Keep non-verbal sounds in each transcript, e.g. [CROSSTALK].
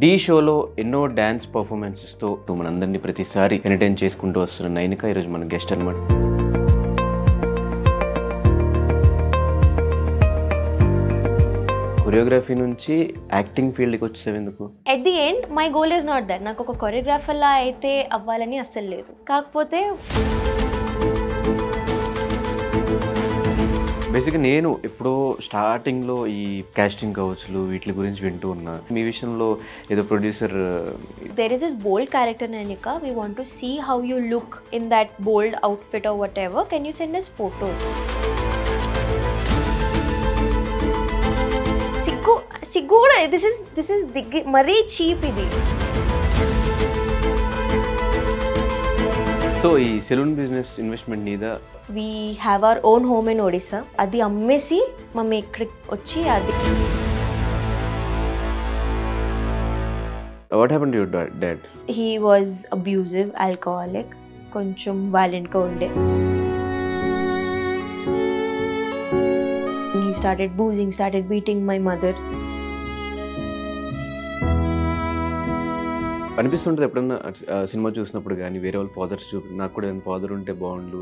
ఢీ షోలో ఎన్నో డ్యాన్స్ పర్ఫార్మెన్సెస్తో మనందరినీ ప్రతిసారి ఎంటర్టైన్ చేసుకుంటూ వస్తున్న నైనిక ఈరోజు మన గెస్ట్ అనమాట కొరియోగ్రఫీ నుంచి యాక్టింగ్ ఫీల్డ్కి వచ్చేసేందుకు at the end my goal is not that నాకు ఒక కొరియోగ్రాఫర్లా అయితే అవ్వాలని అస్సలు లేదు కాకపోతే బేసిక్గా నేను ఎప్పుడో స్టార్టింగ్లో ఈ కాస్టింగ్ కౌచ్లు వీటి గురించి వింటూ ఉన్నా మీ విషయంలో ఏదో producer there is is bold character అనిక we want to see how you look in that bold outfit or whatever can you send us photo సిగ్గు సిగ్గు కూడా దిస్ ఇస్ దిస్ ఇస్ దిగ్గి మరీ చీప్ ఇది So, సో ఈ salon business investment మీద we have our own home in Odisha అది అమ్మేసి మమ్మీ ఇక్కడికి వచ్చి అది what happen to dad? He was abusive, alcoholic, kunchum violent ka unde. he started boozing, started beating my mother. అనిపిస్తుంటది ఎప్పుడన్నా cinema చూసినప్పుడు కానీ వేరే వాళ్ళ ఫాదర్స్ చూ నాకు కూడా ఫాదర్ ఉంటే బాగుండు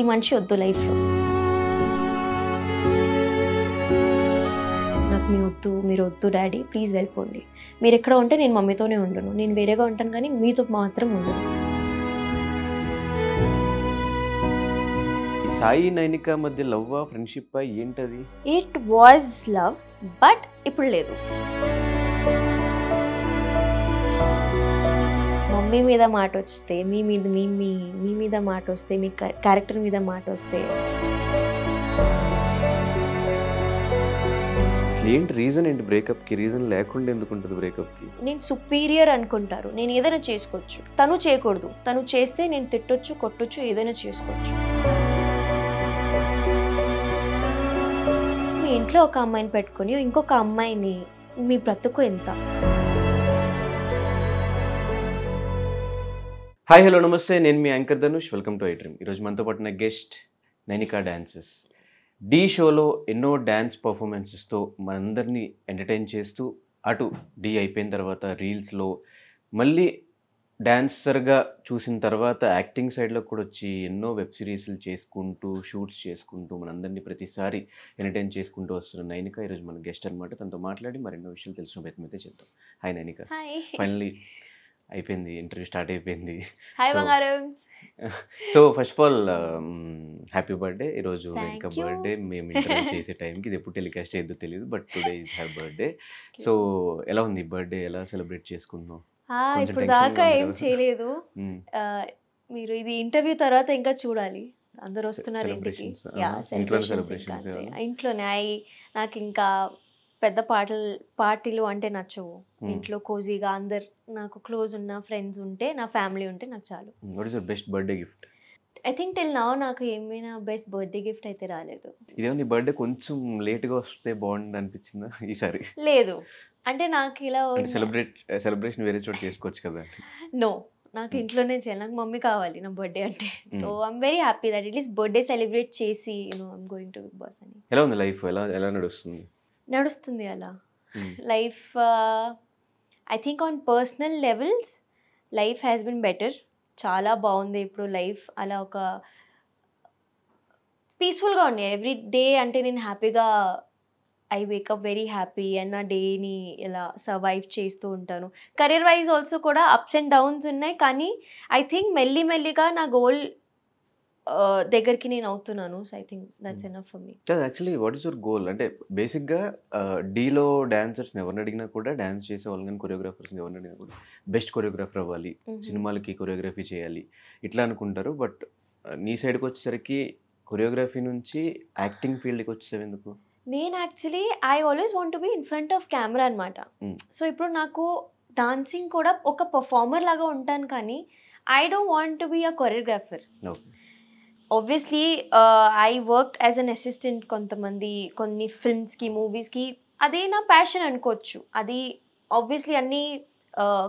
ఈ మనిషి వద్దు లైఫ్లో నాకు మీ వద్దు మీరు వద్దు డాడీ ప్లీజ్ వెళ్ళిపోండి మీరు ఎక్కడ ఉంటే నేను మమ్మీతోనే ఉండను నేను వేరేగా ఉంటాను కానీ మీతో మాత్రం ఉండను సాయి నైనిక మధ్య లవ్ ఫ్రెండ్షిప్ ఏంటది ఇట్ వాజ్ లవ్ బట్ ఇప్పుడు లేదు మమ్మీ మీద మాట వస్తే మీ మీద మీ మీ మీ మీద మాట వస్తే మీ క్యారెక్టర్ మీద మాట వస్తే ఏంటి రీజన్ ఏంటి బ్రేకప్ కి రీజన్ లేకుండా ఎందుకు ఉంటుంది బ్రేకప్ కి నేను సుపీరియర్ అనుకుంటారు నేను ఏదైనా చేసుకోవచ్చు తను చేయకూడదు తను చేస్తే నేను తిట్టొచ్చు కొట్టొచ్చు ఏదైనా చేసుకోవచ్చు మీ ఇంట్లో ఒక అమ్మాయిని పెట్టుకొని ఇంకొక అమ్మాయిని మీ బ్రతుకు ఎంత హాయ్ హలో నమస్తే నేను మీ anchor Dhanush welcome to iDream ఈరోజు మనతో నా గెస్ట్ నైనికా డాన్సెస్ డీ షోలో ఎన్నో డ్యాన్స్ పర్ఫార్మెన్సెస్తో మనందరినీ ఎంటర్టైన్ చేస్తూ అటు డీ అయిపోయిన తర్వాత రీల్స్లో మళ్ళీ డ్యాన్సర్గా చూసిన తర్వాత యాక్టింగ్ సైడ్లో కూడా వచ్చి ఎన్నో వెబ్ సిరీస్లు చేసుకుంటూ షూట్స్ చేసుకుంటూ మనందరినీ ప్రతిసారి ఎంటర్టైన్ చేసుకుంటూ వస్తున్న నైనిక ఈరోజు మన గెస్ట్ అనమాట తనతో మాట్లాడి మరెన్నో విషయాలు తెలుసుకునే ప్రయత్నం అయితే చేద్దాం హాయ్ నైనిక ఫైనలీ అయిపోయింది ఇంటర్వ్యూ స్టార్ట్ అయిపోయింది హాయ్ బంగారం so first of all happy birthday ఈరోజు ఇంకా బర్త్డే మేము ఇంటర్వ్యూ చేసే టైంకి ఇది ఎప్పుడు టెలికాస్ట్ అయ్యేదో తెలియదు but today is happy birthday so ఎలా ఉంది బర్త్డే ఎలా సెలబ్రేట్ చేసుకుంటున్నాం ఇప్పుడు దాకా ఏం చేయలేదు మీరు ఇది ఇంటర్వ్యూ తర్వాత ఇంకా చూడాలి అందరు వస్తున్నారు ఇంటికి ఇంట్లోనే నాకు ఇంకా పెద్ద పాటలు పార్టీలు అంటే నచ్చవు ఇంట్లో కోజీగా అందరు నాకు క్లోజ్ ఉన్న ఫ్రెండ్స్ ఉంటే నా ఫ్యామిలీ ఉంటే నచ్చాలి best birthday gift I think till నా నాకు ఏమైనా బెస్ట్ బర్త్డే గిఫ్ట్ అయితే రాలేదు ఇదేమో నీ బర్త్డే కొంచెం లేట్గా వస్తే బాగుంది అనిపించిందా [LAUGHS] ఈసారి లేదు అంటే నాకు ఇలా సెలబ్రేట్ సెలబ్రేషన్ వేరే చోట చేసుకోవచ్చు కదా నో నాకు ఇంట్లోనే చేయాలి నాకు మమ్మీ కావాలి నా బర్త్డే అంటే so I'm very happy that is birthday celebrate చేసి you know I'm going to Bigg Boss అని ఎలా ఉంది లైఫ్ ఎలా ఎలా నడుస్తుంది నడుస్తుంది అలా life I think on personal levels life has been better చాలా బాగుంది ఇప్పుడు లైఫ్ అలా ఒక పీస్ఫుల్గా ఉన్నాయి ఎవ్రీ డే అంటే నేను హ్యాపీగా I wake up very happy and నా డేని ఇలా సర్వైవ్ చేస్తూ ఉంటాను కెరీర్ వైజ్ ఆల్సో కూడా అప్స్ అండ్ డౌన్స్ ఉన్నాయి కానీ ఐ థింక్ మెల్లి మెల్లిగా నా గోల్ దగ్గరికి నేను అవుతున్నాను so I think that's an for me actually what is your goal అంటే బేసిక్గా డీలో డాన్సర్స్ ఎవరిని అడిగినా కూడా డాన్స్ చేసే వాళ్ళు కానీ కొరియోగ్రాఫర్స్ ఎవరిని అడిగినా కూడా బెస్ట్ కొరియోగ్రాఫర్ అవ్వాలి సినిమాలకి కొరియోగ్రఫీ చేయాలి ఇట్లా అనుకుంటారు బట్ నీ సైడ్కి వచ్చేసరికి కొరియోగ్రఫీ నుంచి యాక్టింగ్ ఫీల్డ్కి వచ్చేసావు ఎందుకు నేను actually I always want to be in front of camera అనమాట సో ఇప్పుడు నాకు డాన్సింగ్ కూడా ఒక పర్ఫార్మర్ లాగా ఉంటాను కానీ I don't want to be a choreographer obviously I work as an assistant కొంతమంది కొన్ని ఫిల్మ్స్కి మూవీస్కి అదే నా ప్యాషన్ అనుకోవచ్చు అది ఆబ్వియస్లీ అన్ని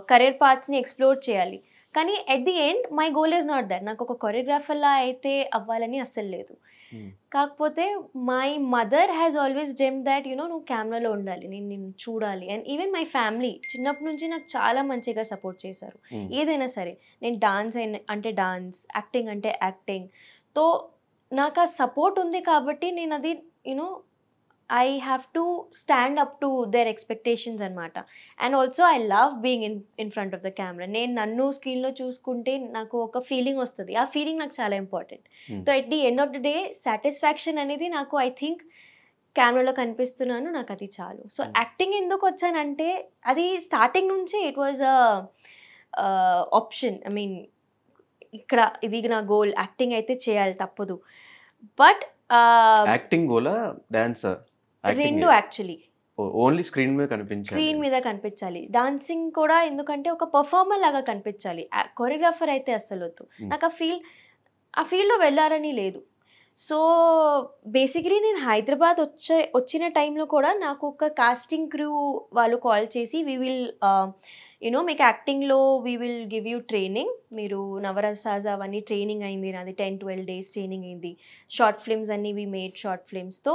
కెరీర్ పాత్స్ని ఎక్స్ప్లోర్ చేయాలి కానీ at the end my goal is not that నాకు ఒక కొరియోగ్రాఫర్లా అయితే అవ్వాలని అస్సలు లేదు hmm. కాకపోతే my mother has always gem that you know నువ్వు కెమెరాలో ఉండాలి నేను నిన్ను చూడాలి అండ్ ఈవెన్ మై ఫ్యామిలీ చిన్నప్పటి నుంచి నాకు చాలా మంచిగా సపోర్ట్ చేశారు hmm. ఏదైనా సరే నేను డాన్స్ అయిన అంటే డాన్స్ యాక్టింగ్ అంటే యాక్టింగ్ సో నాకు ఆ సపోర్ట్ ఉంది కాబట్టి నేను అది you know I have to stand up to their expectations అనమాట and also I love being in in front of the camera నేను నన్ను స్క్రీన్లో చూసుకుంటే నాకు ఒక ఫీలింగ్ వస్తుంది ఆ ఫీలింగ్ నాకు చాలా important so at the end of the day satisfaction అనేది నాకు ఐ థింక్ కెమెరాలో కనిపిస్తున్నాను నాకు అది చాలు సో యాక్టింగ్ hmm. ఎందుకు వచ్చానంటే అది స్టార్టింగ్ నుంచి it was option I mean ఇక్కడ ఇది నా గోల్ యాక్టింగ్ అయితే చేయాలి తప్పదు బట్ యాక్టింగ్ గోలా డాన్సర్ రెండు యాక్చువల్లీ ఓన్లీ స్క్రీన్ మీద కనిపించాలి స్క్రీన్ మీద కనిపించాలి డాన్సింగ్ కూడా ఎందుకంటే ఒక పర్ఫార్మర్ లాగా కనిపించాలి కొరియోగ్రాఫర్ అయితే అస్సలు వద్దు నాకు ఆ ఫీల్ ఆ ఫీల్డ్లో వెళ్ళారని లేదు సో బేసికలీ నేను హైదరాబాద్ వచ్చే వచ్చిన టైంలో కూడా నాకు ఒక కాస్టింగ్ క్రూ వాళ్ళు కాల్ చేసి వీ విల్ యూనో మీకు యాక్టింగ్లో we will give you training మీరు నవరసాజ్ అవన్నీ ట్రైనింగ్ అయింది నాది టెన్ ట్వెల్వ్ డేస్ ట్రైనింగ్ అయింది షార్ట్ ఫిల్మ్స్ అన్నీ వీ మేడ్ షార్ట్ ఫిల్మ్స్తో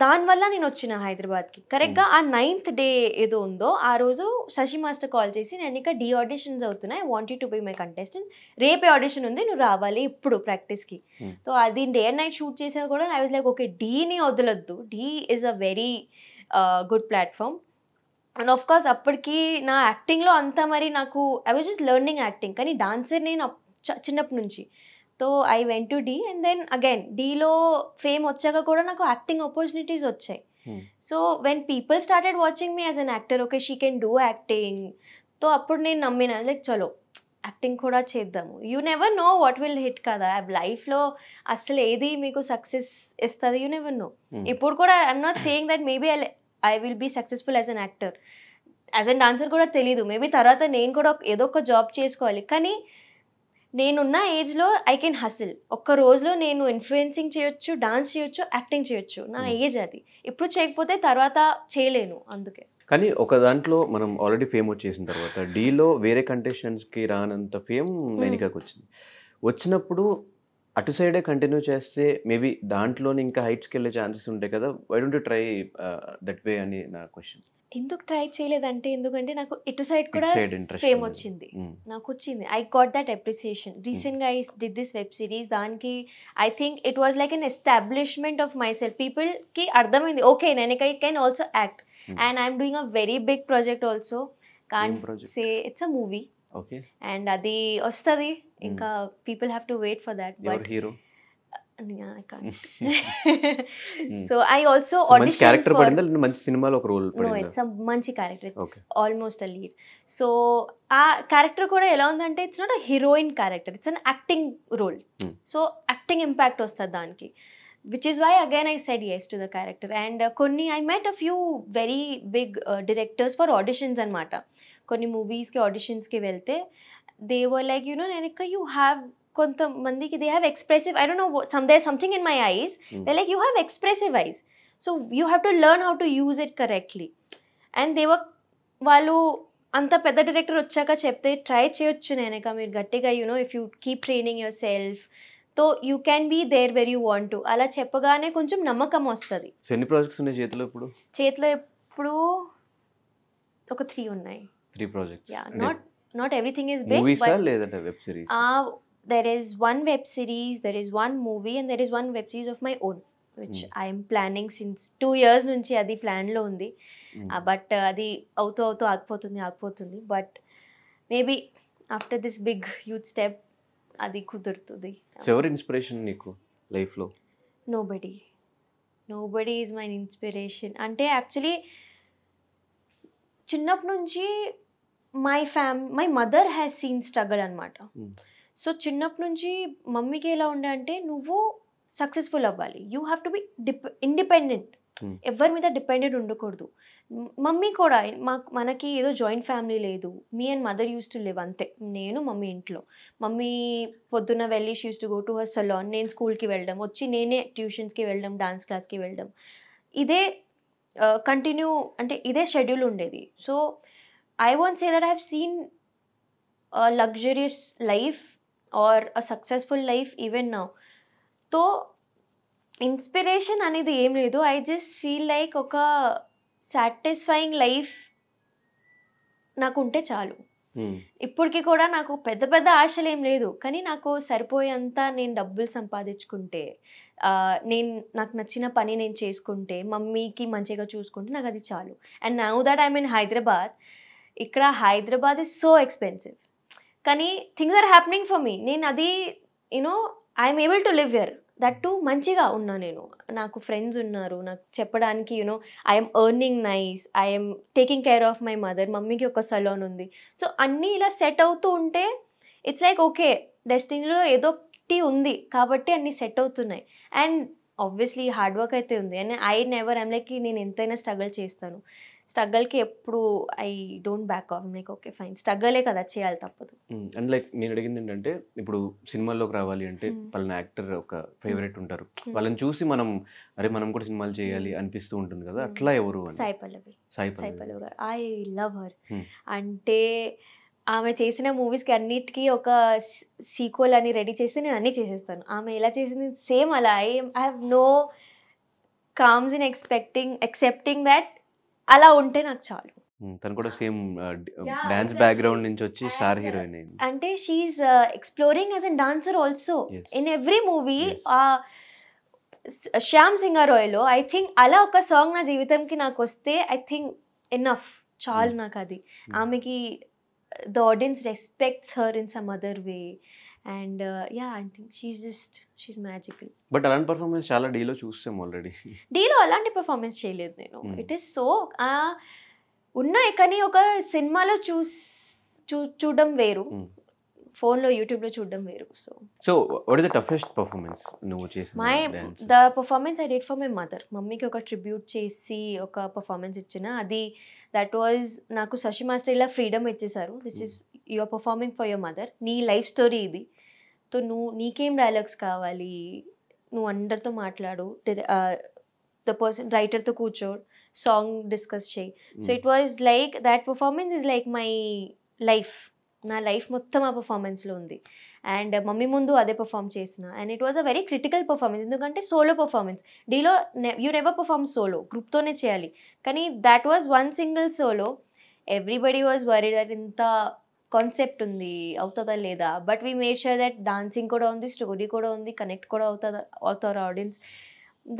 దానివల్ల నేను వచ్చిన హైదరాబాద్కి కరెక్ట్గా ఆ నైన్త్ డే ఏదో ఉందో ఆ రోజు శశి మాస్టర్ కాల్ చేసి నేను ఇంకా డీ ఆడిషన్స్ అవుతున్నాయి I want to be my contestant రేపే ఆడిషన్ ఉంది నువ్వు రావాలి ఇప్పుడు ప్రాక్టీస్కి సో hmm. అది డే అండ్ నైట్ షూట్ చేసేది కూడా ఐ వాజ్ లైక్ ఓకే డీని వదలొద్దు Dhee is a very good platform and of course అప్పటికి నా యాక్టింగ్లో అంతా మరి నాకు I was just learning acting కానీ డాన్సర్ నేను చిన్నప్పటి నుంచి తో I went to Dhee and then again డీలో ఫేమ్ వచ్చాక కూడా నాకు యాక్టింగ్ ఆపర్చునిటీస్ వచ్చాయి so when people started watching me as an actor okay she can do acting తో అప్పుడు నేను నమ్మిన లైక్ చలో యాక్టింగ్ కూడా చేద్దాము you never know what will hit కదా లైఫ్లో అసలు ఏది మీకు సక్సెస్ ఇస్తుంది యూ నెవర్ నో ఇప్పుడు కూడా I'm not saying that maybe I I will be successful as an actor as an dancer కూడా తెలీదు మేబీ తర్వాత నేను కూడా ఏదో ఒక జాబ్ చేసుకోవాలి కానీ నేనున్న ఏజ్లో ఐ కెన్ హసిల్ ఒక్క రోజులో నేను ఇన్ఫ్లుయెన్సింగ్ చేయొచ్చు డాన్స్ చేయొచ్చు యాక్టింగ్ చేయొచ్చు నా hmm. ఏజ్ అది ఇప్పుడు చేయకపోతే తర్వాత చేయలేను అందుకే కానీ ఒక దాంట్లో మనం ఆల్రెడీ ఫేమ్ వచ్చేసిన తర్వాత డీలో వేరే కంటెస్టెంట్స్కి రానంత ఫేమ్ మెనికాకి hmm. వచ్చింది వచ్చినప్పుడు అటు సైడే కంటిన్యూ చేస్తే మేబీ దాంట్లోనే ఇంకా హైట్స్కి వెళ్ళే ఛాన్సెస్ ఉంటాయి కదా why don't try that way అని నా క్వశ్చన్ ఎందుకు ట్రై చేయలేదంటే ఎందుకంటే నాకు ఇటు సైడ్ కూడా ఫేమ్ వచ్చింది నాకు వచ్చింది ఐ గాట్ దట్ అప్రిసియేషన్ రీసెంట్గా I did this web series దానికి I think it was like an establishment of myself పీపుల్కి అర్థమైంది ఓకే నేను I can also act and I'm doing a very big project also can't say it's a movie and అది వస్తుంది ఇంకా people have to wait for that but hero so I also character మంచి సినిమాలో ఒక role it's మంచి character it's almost a lead so ఆ character కూడా ఎలా ఉందంటే it's not a heroine character it's an acting role so acting impact వస్తుంది దానికి which is why again I said yes to the character and కొన్ని I met a few very big directors for auditions అనమాట కొన్ని మూవీస్కి ఆడిషన్స్కి వెళ్తే they were like you know నేనిక you have కొంతమందికి they have expressive I don't know some they something in my eyes they like you have expressive eyes so you have to learn how to use it correctly and they were వాళ్ళు అంత పెద్ద director వచ్చాక చెప్తే try చేయొచ్చు నేనక మీరు గట్టిగా you know if you keep training yourself తో you can be there where you want to అలా చెప్పగానే కొంచెం నమ్మకం వస్తుంది ఎన్ని ప్రాజెక్ట్స్ ఉన్నాయి చేతిలో ఇప్పుడు చేతిలో ఒక త్రీ ఉన్నాయి three project yeah not not everything is big series there is one web series there is one movie and there is one web series of my own which I'm planning since two years నుంచి అది ప్లాన్లో ఉంది but hmm. ah, uh, అది అవుతూ అవుతూ ఆగిపోతుంది ఆగిపోతుంది but maybe after this big huge step అది కుదురుతుంది ఎవరి ఇన్స్పిరేషన్ నీకు లైఫ్లో nobody nobody is my inspiration అంటే యాక్చువల్లీ చిన్నప్పటి నుంచి my fam my mother has seen struggle అనమాట సో చిన్నప్పటి నుంచి మమ్మీకి ఎలా ఉండే అంటే నువ్వు సక్సెస్ఫుల్ అవ్వాలి యూ హ్యావ్ టు బి డిపె ఇండిపెండెంట్ ఎవరి మీద డిపెండెంట్ ఉండకూడదు మమ్మీ కూడా మాకు మనకి ఏదో జాయింట్ ఫ్యామిలీ లేదు me and mother used to live అంతే నేను మమ్మీ ఇంట్లో మమ్మీ పొద్దున్న వెళ్ళి she used to go to her salon నేను స్కూల్కి వెళ్ళడం వచ్చి నేనే ట్యూషన్స్కి వెళ్ళడం డాన్స్ క్లాస్కి వెళ్ళడం ఇదే కంటిన్యూ uh, అంటే ఇదే షెడ్యూల్ ఉండేది so I won't say that I've seen a luxurious life or a successful life even now so inspiration అనేది ఏం లేదు ఐ జస్ట్ ఫీల్ లైక్ ఒక సాటిస్ఫైయింగ్ లైఫ్ నాకు ఉంటే చాలు hmm. ఇప్పటికి కూడా నాకు పెద్ద పెద్ద ఆశలు ఏం లేదు కానీ నాకు సరిపోయేంత నేను డబ్బులు సంపాదించుకుంటే నేను నాకు నచ్చిన పని నేను చేసుకుంటే మమ్మీకి మంచిగా చూసుకుంటే నాకు అది చాలు and now that I mean Hyderabad ఇక్కడ హైదరాబాద్ ఇస్ సో ఎక్స్పెన్సివ్ కానీ things are happening for me నేను అది you know I'm able to live here that to మంచిగా ఉన్నా నేను నాకు ఫ్రెండ్స్ ఉన్నారు నాకు చెప్పడానికి you know I'm earning nice I'm taking care of my mother మమ్మీకి ఒక సలోన్ ఉంది సో అన్నీ ఇలా సెట్ అవుతూ ఉంటే ఇట్స్ లైక్ ఓకే డెస్టినీలో ఏదో టీ ఉంది కాబట్టి అన్నీ సెట్ అవుతున్నాయి అండ్ ఆబ్వియస్లీ హార్డ్ వర్క్ అయితే ఉంది and I never I'm like నేను ఎంతైనా స్ట్రగుల్ చేస్తాను స్ట్రగల్కి ఎప్పుడు I don't back off like okay fine స్ట్రగలే కదా చేయాలి తప్పదు అండ్ లైక్ నేను అడిగింది ఏంటంటే ఇప్పుడు సినిమాల్లోకి రావాలి అంటే వాళ్ళని యాక్టర్ ఒక ఫేవరెట్ ఉంటారు వాళ్ళని చూసి మనం అరే మనం కూడా సినిమాలు చేయాలి అనిపిస్తూ ఉంటుంది కదా అట్లా ఎవరు సాయి పల్లవి సాయి పల్లవి గారు ఐ లవ్ హర్ అంటే ఆమె చేసిన మూవీస్కి అన్నిటికీ ఒక సీక్వల్ అని రెడీ చేస్తే నేను అన్నీ చేసేస్తాను ఆమె ఎలా చేసింది సేమ్ అలా I I have no qualms in expecting accepting that అలా ఉంటే నాకు చాలు తను కూడా సేమ్ డాన్స్ బ్యాక్గ్రౌండ్ నుంచి వచ్చి స్టార్ హీరోయిన్ అంటే she's exploring as an dancer also in every movie Shyam Singh సింగారోయ్లో ఐ థింక్ అలా ఒక సాంగ్ నా జీవితంకి నాకు వస్తే ఐ థింక్ ఎనఫ్ చాలు hmm. నాకు అది hmm. ఆమెకి the audience respects her in some other way and yeah I think she's just she's magical but అలాంటి పర్ఫార్మెన్స్ చాలా డీలో చూస్తాం ఆల్రెడీ డీలో అలాంటి పర్ఫార్మెన్స్ చేయలేదు నేను ఇట్ ఈస్ సో ఉన్నాయి కానీ ఒక సినిమాలో చూస్ చూ చూడడం వేరు hmm. ఫోన్లో యూట్యూబ్లో చూడడం వేరు so so what is the toughest performance నువ్వు చేసిన my the performance I did for my mother మమ్మీకి ఒక ట్రిబ్యూట్ చేసి ఒక పర్ఫార్మెన్స్ ఇచ్చిన అది దట్ వాజ్ నాకు శశి మాస్టర్ ఇలా ఫ్రీడమ్ ఇచ్చేసారు this is you are performing for your mother నీ లైఫ్ స్టోరీ ఇది సో నువ్వు నీకేం డైలాగ్స్ కావాలి నువ్వు అందరితో మాట్లాడు ద పర్సన్ రైటర్తో కూర్చో సాంగ్ డిస్కస్ చేయి so it was like that performance is like my life నా లైఫ్ మొత్తం ఆ పర్ఫార్మెన్స్లో ఉంది అండ్ మమ్మీ ముందు అదే పర్ఫామ్ చేసిన and it was a very critical performance ఎందుకంటే సోలో పర్ఫార్మెన్స్ డీలో యూ నెవర్ పర్ఫార్మ్ సోలో గ్రూప్తోనే చేయాలి కానీ that was one single solo everybody was worry that ఇంత కాన్సెప్ట్ ఉంది అవుతుందా లేదా but we made sure that dancing కూడా ఉంది స్టోరీ కూడా ఉంది కనెక్ట్ కూడా అవుతుందా అవుతారు audience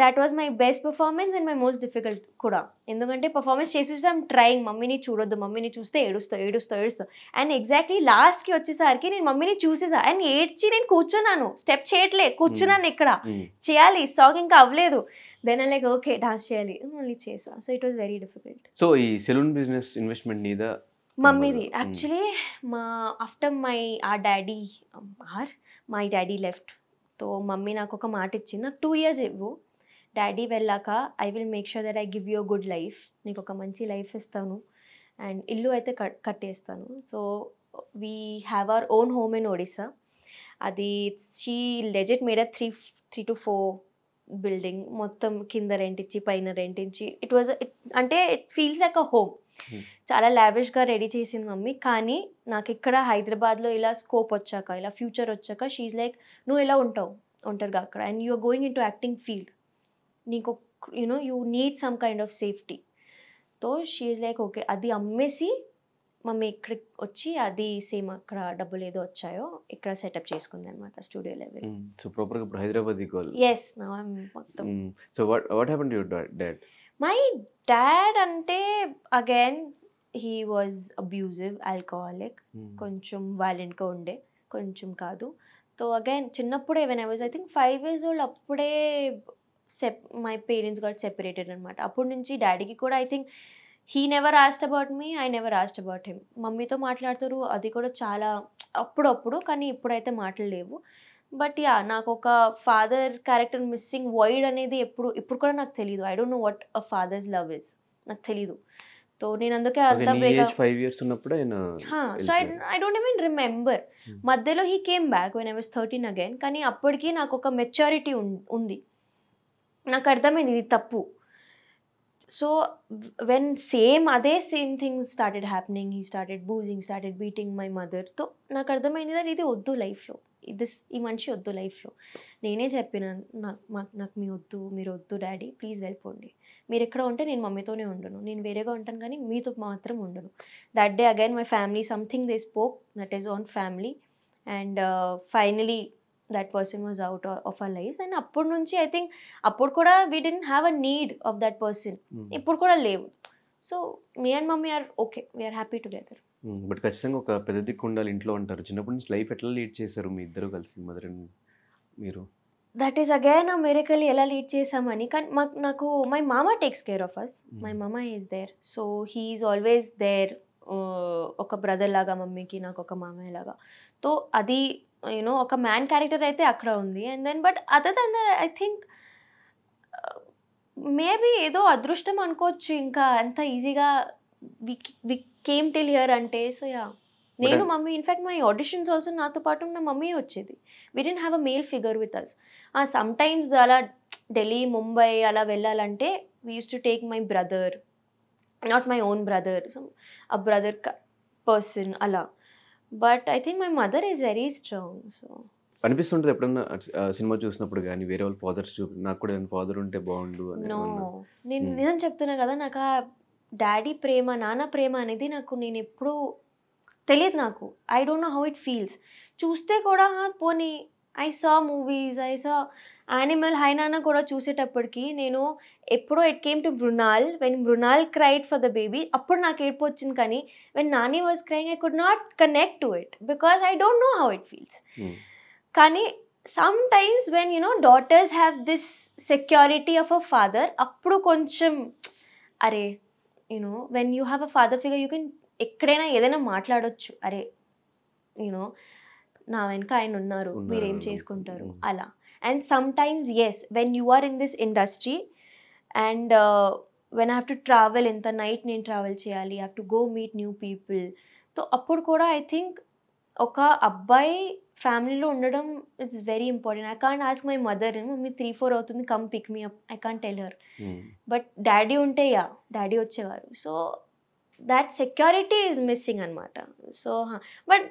that was my best performance and my most difficult కూడా ఎందుకంటే పర్ఫార్మెన్స్ చేసేసాం ట్రైంగ్ మమ్మీని చూడొద్దు మమ్మీని చూస్తే ఏడుస్తా ఏడుస్తా ఏడుస్తా అండ్ ఎగ్జాక్ట్లీ లాస్ట్కి వచ్చేసరికి నేను మమ్మీని చూసేసా అండ్ ఏడ్చి నేను కూర్చున్నాను స్టెప్ చేయట్లే కూర్చున్నాను hmm. ఇక్కడ hmm. చేయాలి సాంగ్ ఇంకా అవ్వలేదు దెన్ లైక్ ఓకే డాన్స్ చేయాలి మళ్ళీ చేసా so it was very difficult so ఈ సెలూన్ బిజినెస్ ఇన్వెస్ట్మెంట్ మీద మమ్మీది యాక్చువల్లీ మా ఆఫ్టర్ మై ఆ daddy or my daddy left తో మమ్మీ నాకు ఒక మాట ఇచ్చింది నాకు టూ ఇయర్స్ ఇవ్వు డాడీ వెళ్ళాక I will make sure that I give you good life నీకు ఒక మంచి లైఫ్ ఇస్తాను అండ్ ఇల్లు అయితే కట్ కట్టేస్తాను so we have our own home in Odisha అది she legit made a three three to four building మొత్తం కింద రెంటించి పైన రెంటించి ఇట్ వాజ్ అంటే it feels like a home Hmm. చాలా గా రెడీ చేసింది మమ్మీ కానీ నాకు ఇక్కడ హైదరాబాద్లో ఇలా స్కోప్ వచ్చాక ఇలా ఫ్యూచర్ వచ్చాక షీఈ్ లైక్ నువ్వు ఎలా ఉంటావు ఒంటరిగా అక్కడ and you're going into acting field నీకు you know you need some kind of safety తో షీఈ్ లైక్ ఓకే అది అమ్మేసి మమ్మీ ఇక్కడ వచ్చి అది సేమ్ అక్కడ డబ్బులు ఏదో వచ్చాయో ఇక్కడ సెటప్ చేసుకుంది అనమాట studio level so proper Hyderabad ఎస్ నా మొత్తం so what what to dad my dad అంటే again he was abusive alcoholic కొంచెం వైలెంట్గా ఉండే కొంచెం కాదు సో అగైన్ చిన్నప్పుడు ఏమైనా was I think five years old అప్పుడే సెప్ మై పేరెంట్స్ గాట్ సెపరేటెడ్ అనమాట అప్పటి నుంచి డాడీకి కూడా I think he never asked about me I never asked about him మమ్మీతో మాట్లాడతారు అది కూడా చాలా అప్పుడప్పుడు కానీ ఇప్పుడైతే మాట్లాడలేవు బట్ యా నాకు ఒక ఫాదర్ క్యారెక్టర్ మిస్సింగ్ వైడ్ అనేది ఎప్పుడు ఇప్పుడు కూడా నాకు తెలియదు I don't know what a father's love is నాకు తెలియదు సో నేను అందుకే అంత ఫైవ్ ఇయర్స్ ఉన్నప్పుడు so I I don't even remember మధ్యలో he came back when I was thirteen again కానీ అప్పటికి నాకు ఒక మెచ్యూరిటీ ఉంది నాకు అర్థమైంది ఇది తప్పు సో వెన్ సేమ్ అదే same things started happening he started boozing started beating my mother తో నాకు అర్థమైంది దాని ఇది వద్దు లైఫ్లో దిస్ ఈ మనిషి వద్దు లైఫ్లో నేనే చెప్పిన నాకు నాకు మీ వద్దు మీరు వద్దు డాడీ ప్లీజ్ వెళ్ళిపోండి మీరు ఎక్కడ ఉంటే నేను మమ్మీతోనే ఉండను నేను వేరేగా ఉంటాను కానీ మీతో మాత్రం ఉండను that day again my family something they spoke that is own family and finally that person was out of our life and అప్పటి నుంచి ఐ థింక్ అప్పుడు కూడా we did have a need of that person ఇప్పుడు కూడా లేవు so me and mummy are okay we are happy together but ఖచ్చితంగా ఒక పెద్ద దిక్కు ఉండాలి ఇంట్లో అంటారు చిన్నప్పటి నుంచి లైఫ్ ఎట్లా లీడ్ చేశారు మీ ఇద్దరు కలిసి మదర్ అండ్ మీరు that is again a miracle ఎలా లీడ్ చేసామని కానీ మాకు నాకు మై మామ takes care of us my మామ is there so he is always there ఒక బ్రదర్ లాగా మమ్మీకి నాకు ఒక మామయ్య లాగా సో అది యూనో ఒక మ్యాన్ క్యారెక్టర్ అయితే అక్కడ ఉంది and then but other then I think maybe ఏదో అదృష్టం అనుకోవచ్చు ఇంకా అంత ఈజీగా వి కేమ్ టిల్ హియర్ అంటే సో యా నేను mummy in fact my auditions also నాతో పాటు నా మమ్మీ వచ్చేది we didn't have a male figure with us sometimes అలా ఢిల్లీ ముంబై అలా వెళ్ళాలంటే we use to take my brother not my own brother so ఆ బ్రదర్ పర్సన్ అలా but I think my mother is very strong so అనిపిస్తుంటుంది ఎప్పుడన్నా cinema చూసినప్పుడు కానీ వేరే వాళ్ళ ఫాదర్స్ చూపి నాకు కూడా ఫాదర్ ఉంటే బాగుండు నేను hmm. నిజం చెప్తున్నా కదా నాకు ఆ డాడీ ప్రేమ నాన్న ప్రేమ అనేది నాకు నేను ఎప్పుడూ తెలియదు నాకు I don't know how it feels చూస్తే కూడా పోనీ I saw movies I saw Animal Hi Nanna కూడా చూసేటప్పటికి నేను ఎప్పుడో it came to Mrunal when Mrunal cried for the baby అప్పుడు నాకు ఏడుపు వచ్చింది కానీ when Nani was crying I could not connect to it because I don't know how it feels hmm. కానీ sometimes when no daughters have this security of a father అప్పుడు కొంచెం అరే you know when you have a father figure you can ఎక్కడైనా ఏదైనా మాట్లాడొచ్చు అరే you know నా వెనక ఆయన ఉన్నారు మీరేం చేసుకుంటారు అలా and sometimes yes when you are in this industry and when I have to travel ఇంత నైట్ నేను ట్రావెల్ చేయాలి have to go meet new people so అప్పుడు కూడా ఐ థింక్ ఒక అబ్బాయి ఫ్యామిలీలో ఉండడం it's very important I can't ask my mother mummy three four అవుతుంది come pick me up I can't tell her but daddy ఉంటే yeah daddy వచ్చేవారు so that security is missing అనమాట సో బట్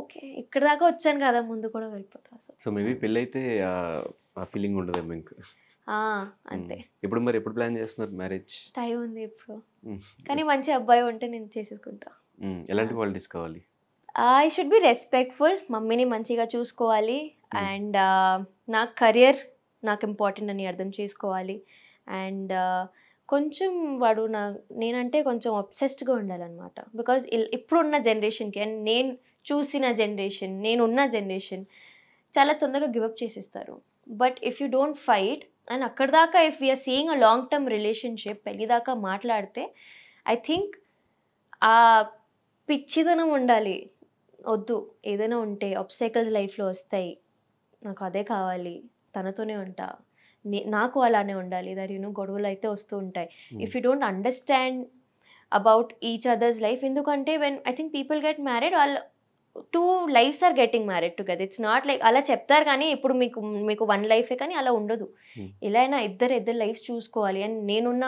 ఓకే ఇక్కడ దాకా వచ్చాను కదా ముందు కూడా వెళ్ళిపోతా సో సో మేబీ అయితే ఆ ఫీలింగ్ ఉండదేమో ఇంకా hmm. అంతే ఇప్పుడు మరి ఎప్పుడు ప్లాన్ చేస్తున్నారు మ్యారేజ్ టైం ఉంది ఇప్పుడు hmm. కానీ మంచి అబ్బాయి ఉంటే నేను చేసేసుకుంటా hmm. ఎలాంటి క్వాలిటీస్ కావాలి ఐ షుడ్ బి రెస్పెక్ట్ఫుల్ మమ్మీని మంచిగా చూసుకోవాలి అండ్ hmm. uh, నా కెరియర్ నాకు ఇంపార్టెంట్ అని అర్థం చేసుకోవాలి అండ్ uh, కొంచెం వాడు నా నేనంటే కొంచెం అప్సెస్డ్గా ఉండాలన్నమాట బికాజ్ ఇప్పుడున్న జనరేషన్కి అండ్ నేను చూసిన జనరేషన్ నేను ఉన్న జనరేషన్ చాలా తొందరగా గివప్ చేసేస్తారు but if you don't fight and అక్కడ దాకా if you're seeing a long term relationship పెళ్ళిదాకా మాట్లాడితే ఐ థింక్ ఆ పిచ్చిదనం ఉండాలి వద్దు ఏదైనా ఉంటే అబ్స్టైకల్స్ లైఫ్లో వస్తాయి నాకు అదే కావాలి తనతోనే ఉంటా నాకు అలానే ఉండాలి దర్ యూనో గొడవలు అయితే వస్తూ ఉంటాయి if you don't understand about each others life ఎందుకంటే when I think people get married వాళ్ళు two lifes are getting married together it's not like అలా చెప్తారు కానీ ఇప్పుడు మీకు మీకు వన్ లైఫే కానీ అలా ఉండదు ఇలా hmm. అయినా ఇద్దరు ఇద్దరు లైఫ్స్ చూసుకోవాలి అండ్ నేనున్న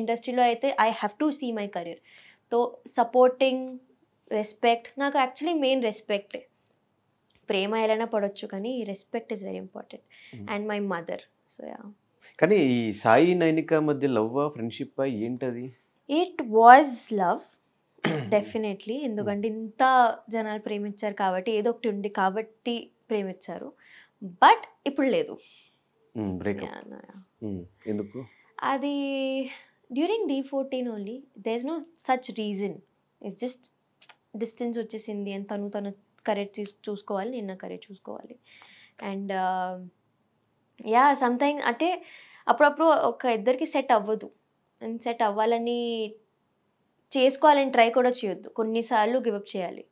ఇండస్ట్రీలో అయితే I have to see my career తో సపోర్టింగ్ రెస్పెక్ట్ నాకు యాక్చువల్లీ మెయిన్ రెస్పెక్ట్ ప్రేమ ఎలా పడవచ్చు కానీ respect is very important and my mother so yeah కానీ ఈ సాయి నైనిక మధ్య లవ్ ఫ్రెండ్షిప్ ఏంటది ఇట్ వాజ్ లవ్ డెఫినెట్లీ ఎందుకంటే hmm. ఇంత జనాలు ప్రేమించారు కాబట్టి ఏదో ఒకటి ఉంది కాబట్టి ప్రేమించారు బట్ ఇప్పుడు లేదు hmm, hmm, ఎందుకు అది during Dhee fourteen only there is no such reason it's just distance వచ్చేసింది అని తను తను కరెక్ట్ చూసుకోవాలి నేను నా కరెక్ట్ చూసుకోవాలి అండ్ యా సంథింగ్ అంటే అప్పుడప్పుడు ఒక ఇద్దరికి సెట్ అవ్వదు అండ్ సెట్ అవ్వాలని చేసుకోవాలని ట్రై కూడా చేయొద్దు కొన్నిసార్లు గివప్ చేయాలి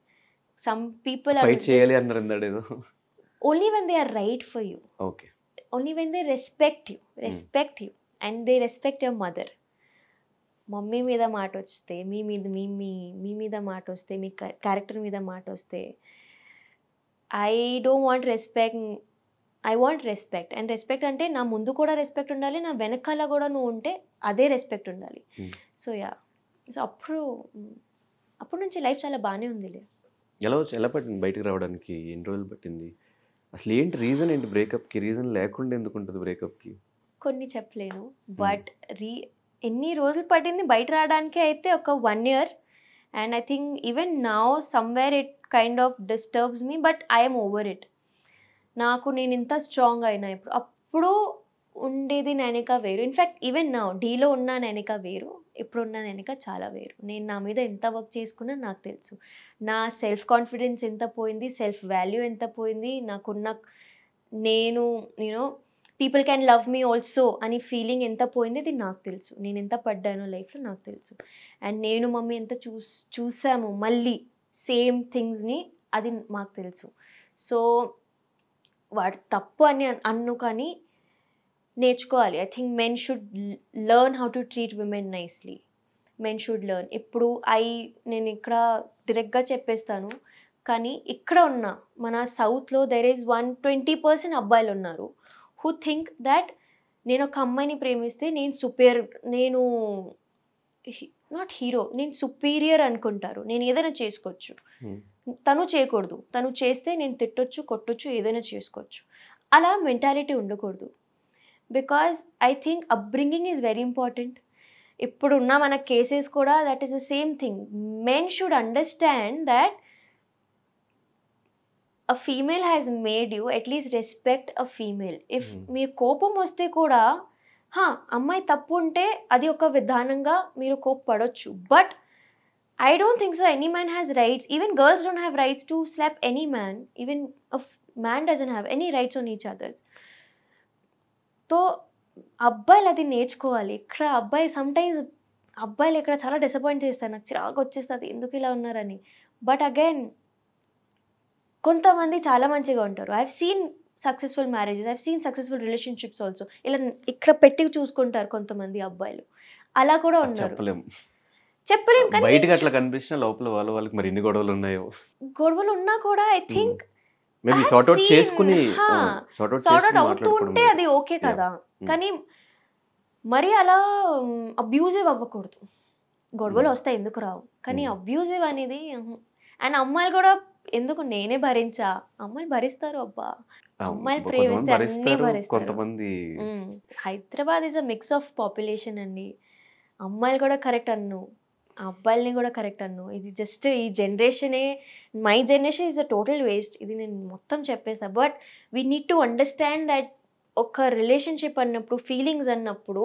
some people only when they are right for you only when they respect you respect you and they respect your mother mummy మీద మాట వస్తే మీ మీద మీ మీ మీ మీద మాట వస్తే మీ క్యారెక్టర్ మీద మాట వస్తే I don't want respect I want respect and respect అంటే నా ముందు కూడా రెస్పెక్ట్ ఉండాలి నా వెనకాల కూడా నువ్వు ఉంటే అదే రెస్పెక్ట్ ఉండాలి hmm. సో యా సో అప్పుడు అప్పటి నుంచి లైఫ్ చాలా బాగానే ఉందిలే ఎలా ఎలా పట్టింది బయటకు రావడానికి ఎన్ని రోజులు పట్టింది అసలు ఏంటి రీజన్ ఏంటి బ్రేకప్కి రీజన్ లేకుండా ఎందుకు ఉంటుంది బ్రేకప్కి కొన్ని చెప్పలేను hmm. బట్ రీ ఎన్ని రోజులు పట్టింది బయట రావడానికి అయితే ఒక one year and I think even నా somewhere it kind of disturbs me but I'm over it నాకు నేను ఇంత స్ట్రాంగ్ అయినా ఇప్పుడు అప్పుడు ఉండేది నేనిక వేరు ఇన్ఫ్యాక్ట్ ఈవెన్ నా డీలో ఉన్న నేనిక వేరు ఇప్పుడు ఉన్న నేనిక చాలా వేరు నేను నా మీద ఎంత వర్క్ చేసుకున్నా నాకు తెలుసు నా సెల్ఫ్ కాన్ఫిడెన్స్ ఎంత పోయింది సెల్ఫ్ వాల్యూ ఎంత పోయింది నాకున్న నేను you know people can love me also అని ఫీలింగ్ ఎంత పోయింది అది నాకు తెలుసు నేను ఎంత పడ్డానో లైఫ్లో నాకు తెలుసు అండ్ నేను మమ్మీ ఎంత చూస్ చూసాము మళ్ళీ సేమ్ థింగ్స్ని అది మాకు తెలుసు సో వాడు తప్పు అని అన్ను కానీ నేర్చుకోవాలి I think men should learn how to treat women nicely men should learn ఇప్పుడు ఐ నేను ఇక్కడ డైరెక్ట్గా చెప్పేస్తాను కానీ ఇక్కడ ఉన్న మన సౌత్లో there is one twenty percent అబ్బాయిలు ఉన్నారు హూ థింక్ దట్ నేను ఒక అమ్మాయిని ప్రేమిస్తే నేను సుపేర్ నేను నాట్ హీరో నేను సుపీరియర్ అనుకుంటారు నేను ఏదైనా చేసుకోవచ్చు hmm. తను చేయకూడదు తను చేస్తే నేను తిట్టొచ్చు కొట్టొచ్చు ఏదైనా చేసుకోవచ్చు అలా మెంటాలిటీ ఉండకూడదు because I think upbringing is very important ఇప్పుడున్న మన కేసెస్ కూడా that is the same thing men should understand that a female has made you at least respect a female if మీ కోపం వస్తే కూడా హా అమ్మాయి తప్పు ఉంటే అది ఒక విధానంగా మీరు కోప్పడొచ్చు but I don't think so any man has rights even girls don't have rights to slap any man even man doesn't have any rights on each others తో అబ్బాయిలు అది నేర్చుకోవాలి ఇక్కడ అబ్బాయి సమ్టైమ్స్ అబ్బాయిలు ఇక్కడ చాలా డిసప్పాయింట్ చేస్తారు నాకు చిరాకు వచ్చేస్తుంది ఎందుకు ఇలా ఉన్నారని బట్ అగైన్ కొంతమంది చాలా మంచిగా ఉంటారు I seen successful marriages I seen successful relationships also ఇలా ఇక్కడ పెట్టి చూసుకుంటారు కొంతమంది అబ్బాయిలు అలా కూడా ఉన్నారు చెప్పలేం కానీ లోపల వాళ్ళకి గొడవలు గొడవలు ఉన్నా కూడా ఐ థింక్ అది ఓకే కదా కానీ మరి అలా అవ్వకూడదు గొడవలు వస్తాయి ఎందుకు రావు కానీ అబ్యూజివ్ అనేది అండ్ అమ్మాయిలు కూడా ఎందుకు నేనే భరించా అమ్మాయిలు భరిస్తారు అబ్బా అమ్మాయిలు ప్రేమిస్తే అన్ని భరిస్తారు Hyderabad is a mix of population అండి అమ్మాయిలు కూడా కరెక్ట్ అన్ను అబ్బాయిల్ని కూడా కరెక్ట్ అన్ను ఇది జస్ట్ ఈ జనరేషనే my generation is a total waste ఇది నేను మొత్తం చెప్పేస్తా but we need to understand that ఒక రిలేషన్షిప్ అన్నప్పుడు ఫీలింగ్స్ అన్నప్పుడు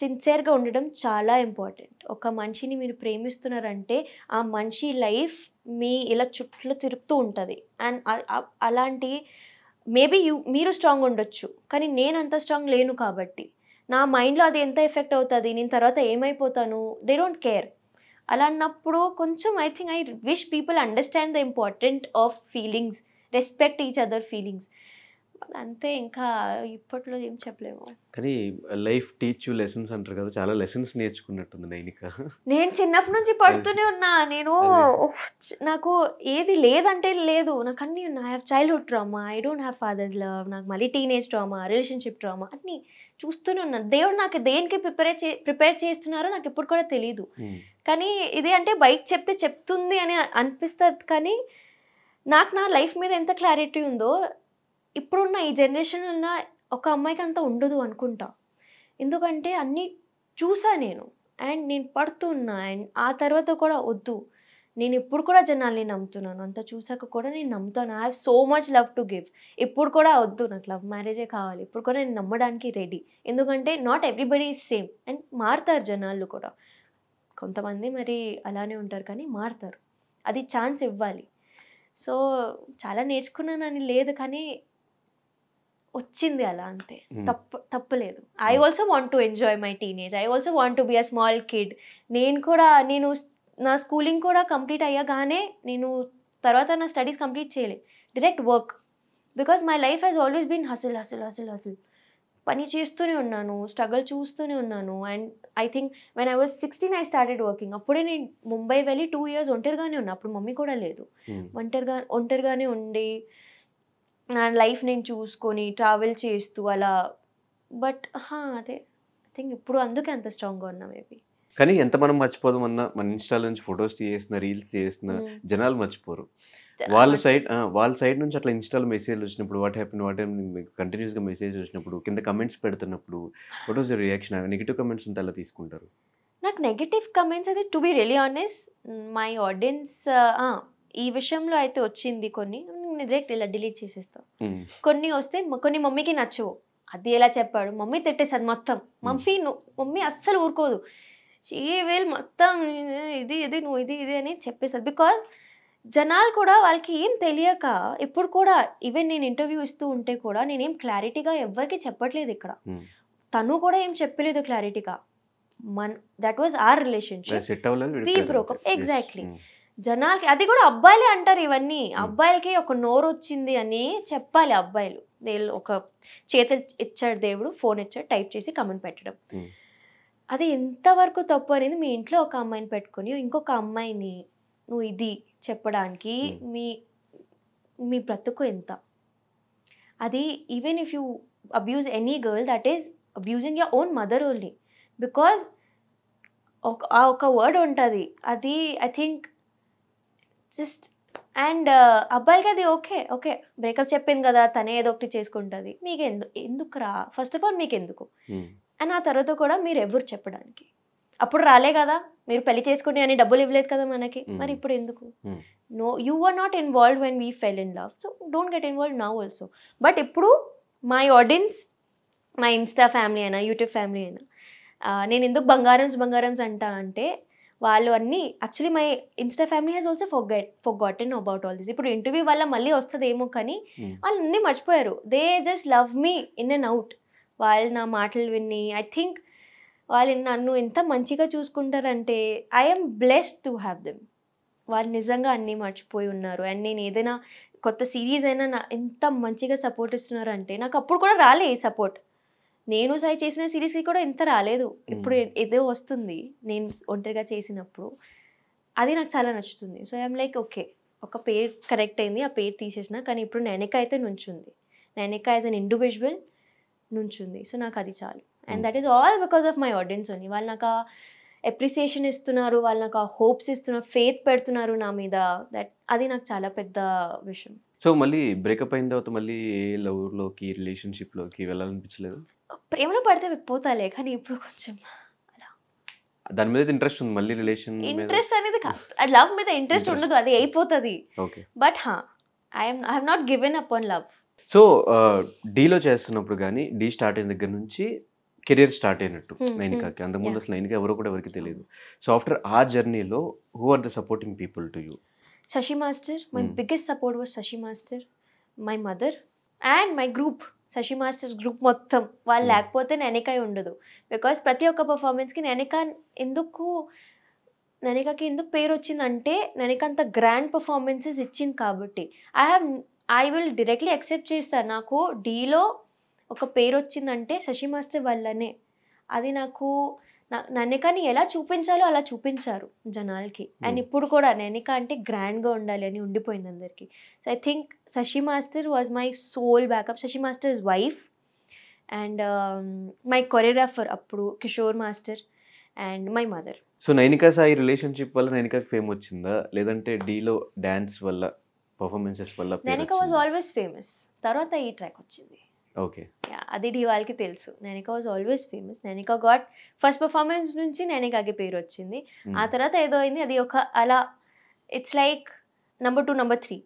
సిన్సియర్గా ఉండడం చాలా ఇంపార్టెంట్ ఒక మనిషిని మీరు ప్రేమిస్తున్నారంటే ఆ మనిషి లైఫ్ మీ ఇలా చుట్టూ తిరుగుతూ ఉంటుంది అండ్ అలాంటి మేబీ యూ మీరు స్ట్రాంగ్ ఉండొచ్చు కానీ నేను అంత స్ట్రాంగ్ లేను కాబట్టి నా మైండ్లో అది ఎంత ఎఫెక్ట్ అవుతుంది నేను తర్వాత ఏమైపోతాను దే డోంట్ కేర్ అలా అన్నప్పుడు కొంచెం I think I wish people understand the important of feelings respect each other feelings అంతే ఇంకా ఇప్పట్లో ఏం చెప్పలేము కానీ లైఫ్ టీచ్ లెసన్స్ అంటారు కదా చాలా లెసన్స్ నేర్చుకున్నట్టుంది నైనిక నేను చిన్నప్పటి నుంచి పడుతూనే ఉన్నా నేను నాకు ఏది లేదంటే లేదు నాకు అన్ని ఉన్నా I childhood drama I don't have father's love నాకు మళ్ళీ టీనేజ్ డ్రామా రిలేషన్షిప్ డ్రామా అన్ని చూస్తూనే ఉన్నాను దేవుడు నాకు దేనికి ప్రిపేర్ చే ప్రిపేర్ చేస్తున్నారో నాకు ఇప్పుడు కూడా తెలియదు hmm. కానీ ఇదే అంటే బయట చెప్తే చెప్తుంది అని అనిపిస్తుంది కానీ నాకు నా లైఫ్ మీద ఎంత క్లారిటీ ఉందో ఇప్పుడున్న ఈ జనరేషన్ ఉన్న ఒక అమ్మాయికి అంత ఉండదు అనుకుంటా ఎందుకంటే అన్నీ చూసా నేను అండ్ నేను పడుతున్నా అండ్ ఆ తర్వాత కూడా వద్దు నేను ఇప్పుడు కూడా జనాల్ని నమ్ముతున్నాను అంత చూసాక కూడా నేను నమ్ముతాను I have so much love to give ఇప్పుడు కూడా వద్దు నాకు లవ్ మ్యారేజే కావాలి ఇప్పుడు కూడా నేను నమ్మడానికి రెడీ ఎందుకంటే not everybody is same and మారుతారు జనాలు కూడా కొంతమంది మరి అలానే ఉంటారు కానీ మారుతారు అది ఛాన్స్ ఇవ్వాలి సో చాలా నేర్చుకున్నానని లేదు కానీ వచ్చింది అలా అంతే తప్పు తప్పలేదు I also want to enjoy my teenage I also want to be a small kid నేను కూడా నేను నా స్కూలింగ్ కూడా కంప్లీట్ అయ్యగానే నేను తర్వాత నా స్టడీస్ కంప్లీట్ చేయలే direct work because my life has always been hustle hustle hustle hustle పని చేస్తూనే ఉన్నాను స్ట్రగల్ చూస్తూనే ఉన్నాను and I think when I was sixteen I started working అప్పుడే నేను ముంబై వెళ్ళి టూ ఇయర్స్ ఒంటరిగానే ఉన్నా అప్పుడు మమ్మీ కూడా లేదు ఒంటరిగా ఒంటరిగానే ఉండి నా లైఫ్ నేను చూసుకొని ట్రావెల్ చేస్తూ అలా బట్ అదే ఐ థింక్ ఇప్పుడు అందుకే అంత స్ట్రాంగ్గా ఉన్నా మేబీ కానీ ఎంత మనం మర్చిపోదు అన్న మన ఇన్స్టాల్ నుంచి ఫొటోస్ చేసిన రీల్స్ చేసిన జనాలు మర్చిపోరు వాళ్ళ సైడ్ వాళ్ళ సైడ్ నుంచి అట్లా ఇన్స్టాల్ మెసేజ్ వచ్చినప్పుడు వాట్ హ్యాపీ వాట్ కంటిన్యూస్గా మెసేజ్ వచ్చినప్పుడు కింద కమెంట్స్ పెడుతున్నప్పుడు ఫొటోస్ రియాక్షన్ నెగిటివ్ కమెంట్స్ ఉంటే అలా తీసుకుంటారు నాకు నెగిటివ్ కమెంట్స్ అయితే to be really honest my audience ఈ విషయంలో అయితే వచ్చింది కొన్ని నేను డైరెక్ట్ ఇలా డిలీట్ చేసేస్తాను hmm. కొన్ని వస్తే కొన్ని మమ్మీకి నచ్చవు అది ఎలా చెప్పాడు మమ్మీ తిట్టేస్తుంది మొత్తం hmm. మమ్మీ మమ్మీ అస్సలు ఊరుకోదు ఏ వేల్ మొత్తం ఇది ఇది నువ్వు ఇది ఇది అని చెప్పేస్తుంది బికాస్ జనాలు కూడా వాళ్ళకి ఏం తెలియక ఇప్పుడు కూడా ఈవెన్ నేను ఇంటర్వ్యూ ఇస్తూ ఉంటే కూడా నేనేం క్లారిటీగా ఎవరికి చెప్పట్లేదు ఇక్కడ hmm. తను కూడా ఏం చెప్పలేదు క్లారిటీగా man that was our relationship exactly జనాలకి అది కూడా అబ్బాయిలే అంటారు ఇవన్నీ అబ్బాయిలకి ఒక నోరు వచ్చింది అని చెప్పాలి అబ్బాయిలు వీళ్ళు ఒక చేత ఇచ్చాడు దేవుడు ఫోన్ ఇచ్చాడు టైప్ చేసి కమెంట్ పెట్టడం అది ఎంతవరకు తప్పు అనేది మీ ఇంట్లో ఒక అమ్మాయిని పెట్టుకొని ఇంకొక అమ్మాయిని నువ్వు ఇది చెప్పడానికి మీ మీ బ్రతుకు ఎంత అది even if you abuse any girl that is abusing your own mother only because ఒక ఆ ఒక వర్డ్ ఉంటుంది అది ఐ థింక్ జస్ట్ అండ్ అబ్బాయికి అది ఓకే ఓకే బ్రేకప్ చెప్పింది కదా తనే ఏదో ఒకటి చేసుకుంటుంది మీకు ఎందుకు ఎందుకు రా ఫస్ట్ ఆఫ్ ఆల్ మీకు ఎందుకు hmm. అండ్ ఆ తర్వాత కూడా మీరు ఎవరు చెప్పడానికి అప్పుడు రాలే కదా మీరు పెళ్లి చేసుకుని అని డబ్బులు ఇవ్వలేదు కదా మనకి hmm. మరి ఇప్పుడు ఎందుకు no you are not involve when we fell in love so don't get involve now also but ఇప్పుడు మై ఆడియన్స్ మా ఇన్స్టా ఫ్యామిలీ అయినా యూట్యూబ్ ఫ్యామిలీ అయినా నేను ఎందుకు బంగారంస్ బంగారంస్ అంటా అంటే వాళ్ళు అన్ని actually my Insta family has also forget forgotten about all this ఇప్పుడు ఇంటర్వ్యూ వల్ల మళ్ళీ వస్తుందేమో కానీ hmm. వాళ్ళు అన్నీ మర్చిపోయారు they just love me in and out వాళ్ళు నా మాటలు విని ఐ థింక్ వాళ్ళు నన్ను ఎంత మంచిగా చూసుకుంటారంటే I'm blessed to have them వాళ్ళు నిజంగా అన్నీ మర్చిపోయి ఉన్నారు అండ్ నేను ఏదైనా కొత్త సిరీస్ అయినా నా ఎంత మంచిగా సపోర్ట్ ఇస్తున్నారంటే నాకు అప్పుడు కూడా రాలే ఈ సపోర్ట్ నేను సై చేసిన సిరీస్కి కూడా ఎంత రాలేదు ఇప్పుడు ఏదో వస్తుంది నేను ఒంటరిగా చేసినప్పుడు అది నాకు చాలా నచ్చుతుంది సో ఐఎమ్ లైక్ ఓకే ఒక పేరు కరెక్ట్ అయింది ఆ పేరు తీసేసిన కానీ ఇప్పుడు నైనిక అయితే నుంచుంది నైనిక యాజ్ అన్ ఇండివిజువల్ నుంచుంది సో నాకు అది చాలు and that is all because of my audience అని వాళ్ళు నాకు ఆ ఎప్రిసియేషన్ ఇస్తున్నారు వాళ్ళు నాకు ఆ హోప్స్ ఇస్తున్నారు ఫేత్ పెడుతున్నారు నా మీద దట్ అది నాకు చాలా పెద్ద విషయం సో మళ్ళీ బ్రేకప్ అయిన తర్వాత మళ్ళీ లవ్లోకి రిలేషన్షిప్లోకి వెళ్ళాలనిపించలేదు ప్రేమలో పడితే పోతాలే కానీ ఇప్పుడు కొంచెం దాని మీద ఇంట్రెస్ట్ ఉంది మళ్ళీ రిలేషన్ ఇంట్రెస్ట్ అనేది లవ్ మీద ఇంట్రెస్ట్ ఉండదు అది అయిపోతుంది బట్ హా I'm I not given up on love so డీలో చేస్తున్నప్పుడు కానీ డీ స్టార్ట్ అయిన దగ్గర నుంచి కెరీర్ స్టార్ట్ అయినట్టు నైనికాకి అంతకుముందు అసలు నైనిక ఎవరు కూడా ఎవరికి తెలియదు సో ఆఫ్టర్ ఆ జర్నీలో who are the supporting people to you Shashi master my biggest support was Shashi master my mother and my group Shashi masters group మొత్తం వాళ్ళు hmm. లేకపోతే నెనకాయ ఉండదు బికాస్ ప్రతి ఒక్క పర్ఫార్మెన్స్కి నెనకా ఎందుకు నెనకాకి ఎందుకు పేరు వచ్చిందంటే నెనిక అంత గ్రాండ్ పర్ఫార్మెన్సెస్ ఇచ్చింది కాబట్టి I have I will directly accept చేస్తాను నాకు డీలో ఒక పేరు వచ్చిందంటే శశి మాస్టర్ వల్లనే అది నాకు నన్నిక ఎలా చూపించాలో అలా చూపించారు జనాలకి hmm. అండ్ ఇప్పుడు కూడా నన్నిక అంటే గ్రాండ్గా ఉండాలి అని ఉండిపోయింది అందరికీ so I think Shashi master was my soul backup Shashi master is wife and my choreographer అప్పుడు Kishore master and my mother so Nainika Sai relationship వల్ల నైనికాకి ఫేమ్ వచ్చిందా లేదంటే డీలో డ్యాన్స్ వల్ల పర్ఫార్మెన్సెస్ వల్ల నైనికా వాజ్ ఆల్వేస్ ఫేమస్ తర్వాత ఈ ట్రాక్ వచ్చింది ఓకే అది డివాల్కి తెలుసు Nainika was always famous Nainika got first performance నుంచి నైనికాకి పేరు వచ్చింది hmm. ఆ తర్వాత ఏదో అయింది అది ఒక అలా it's like number two number three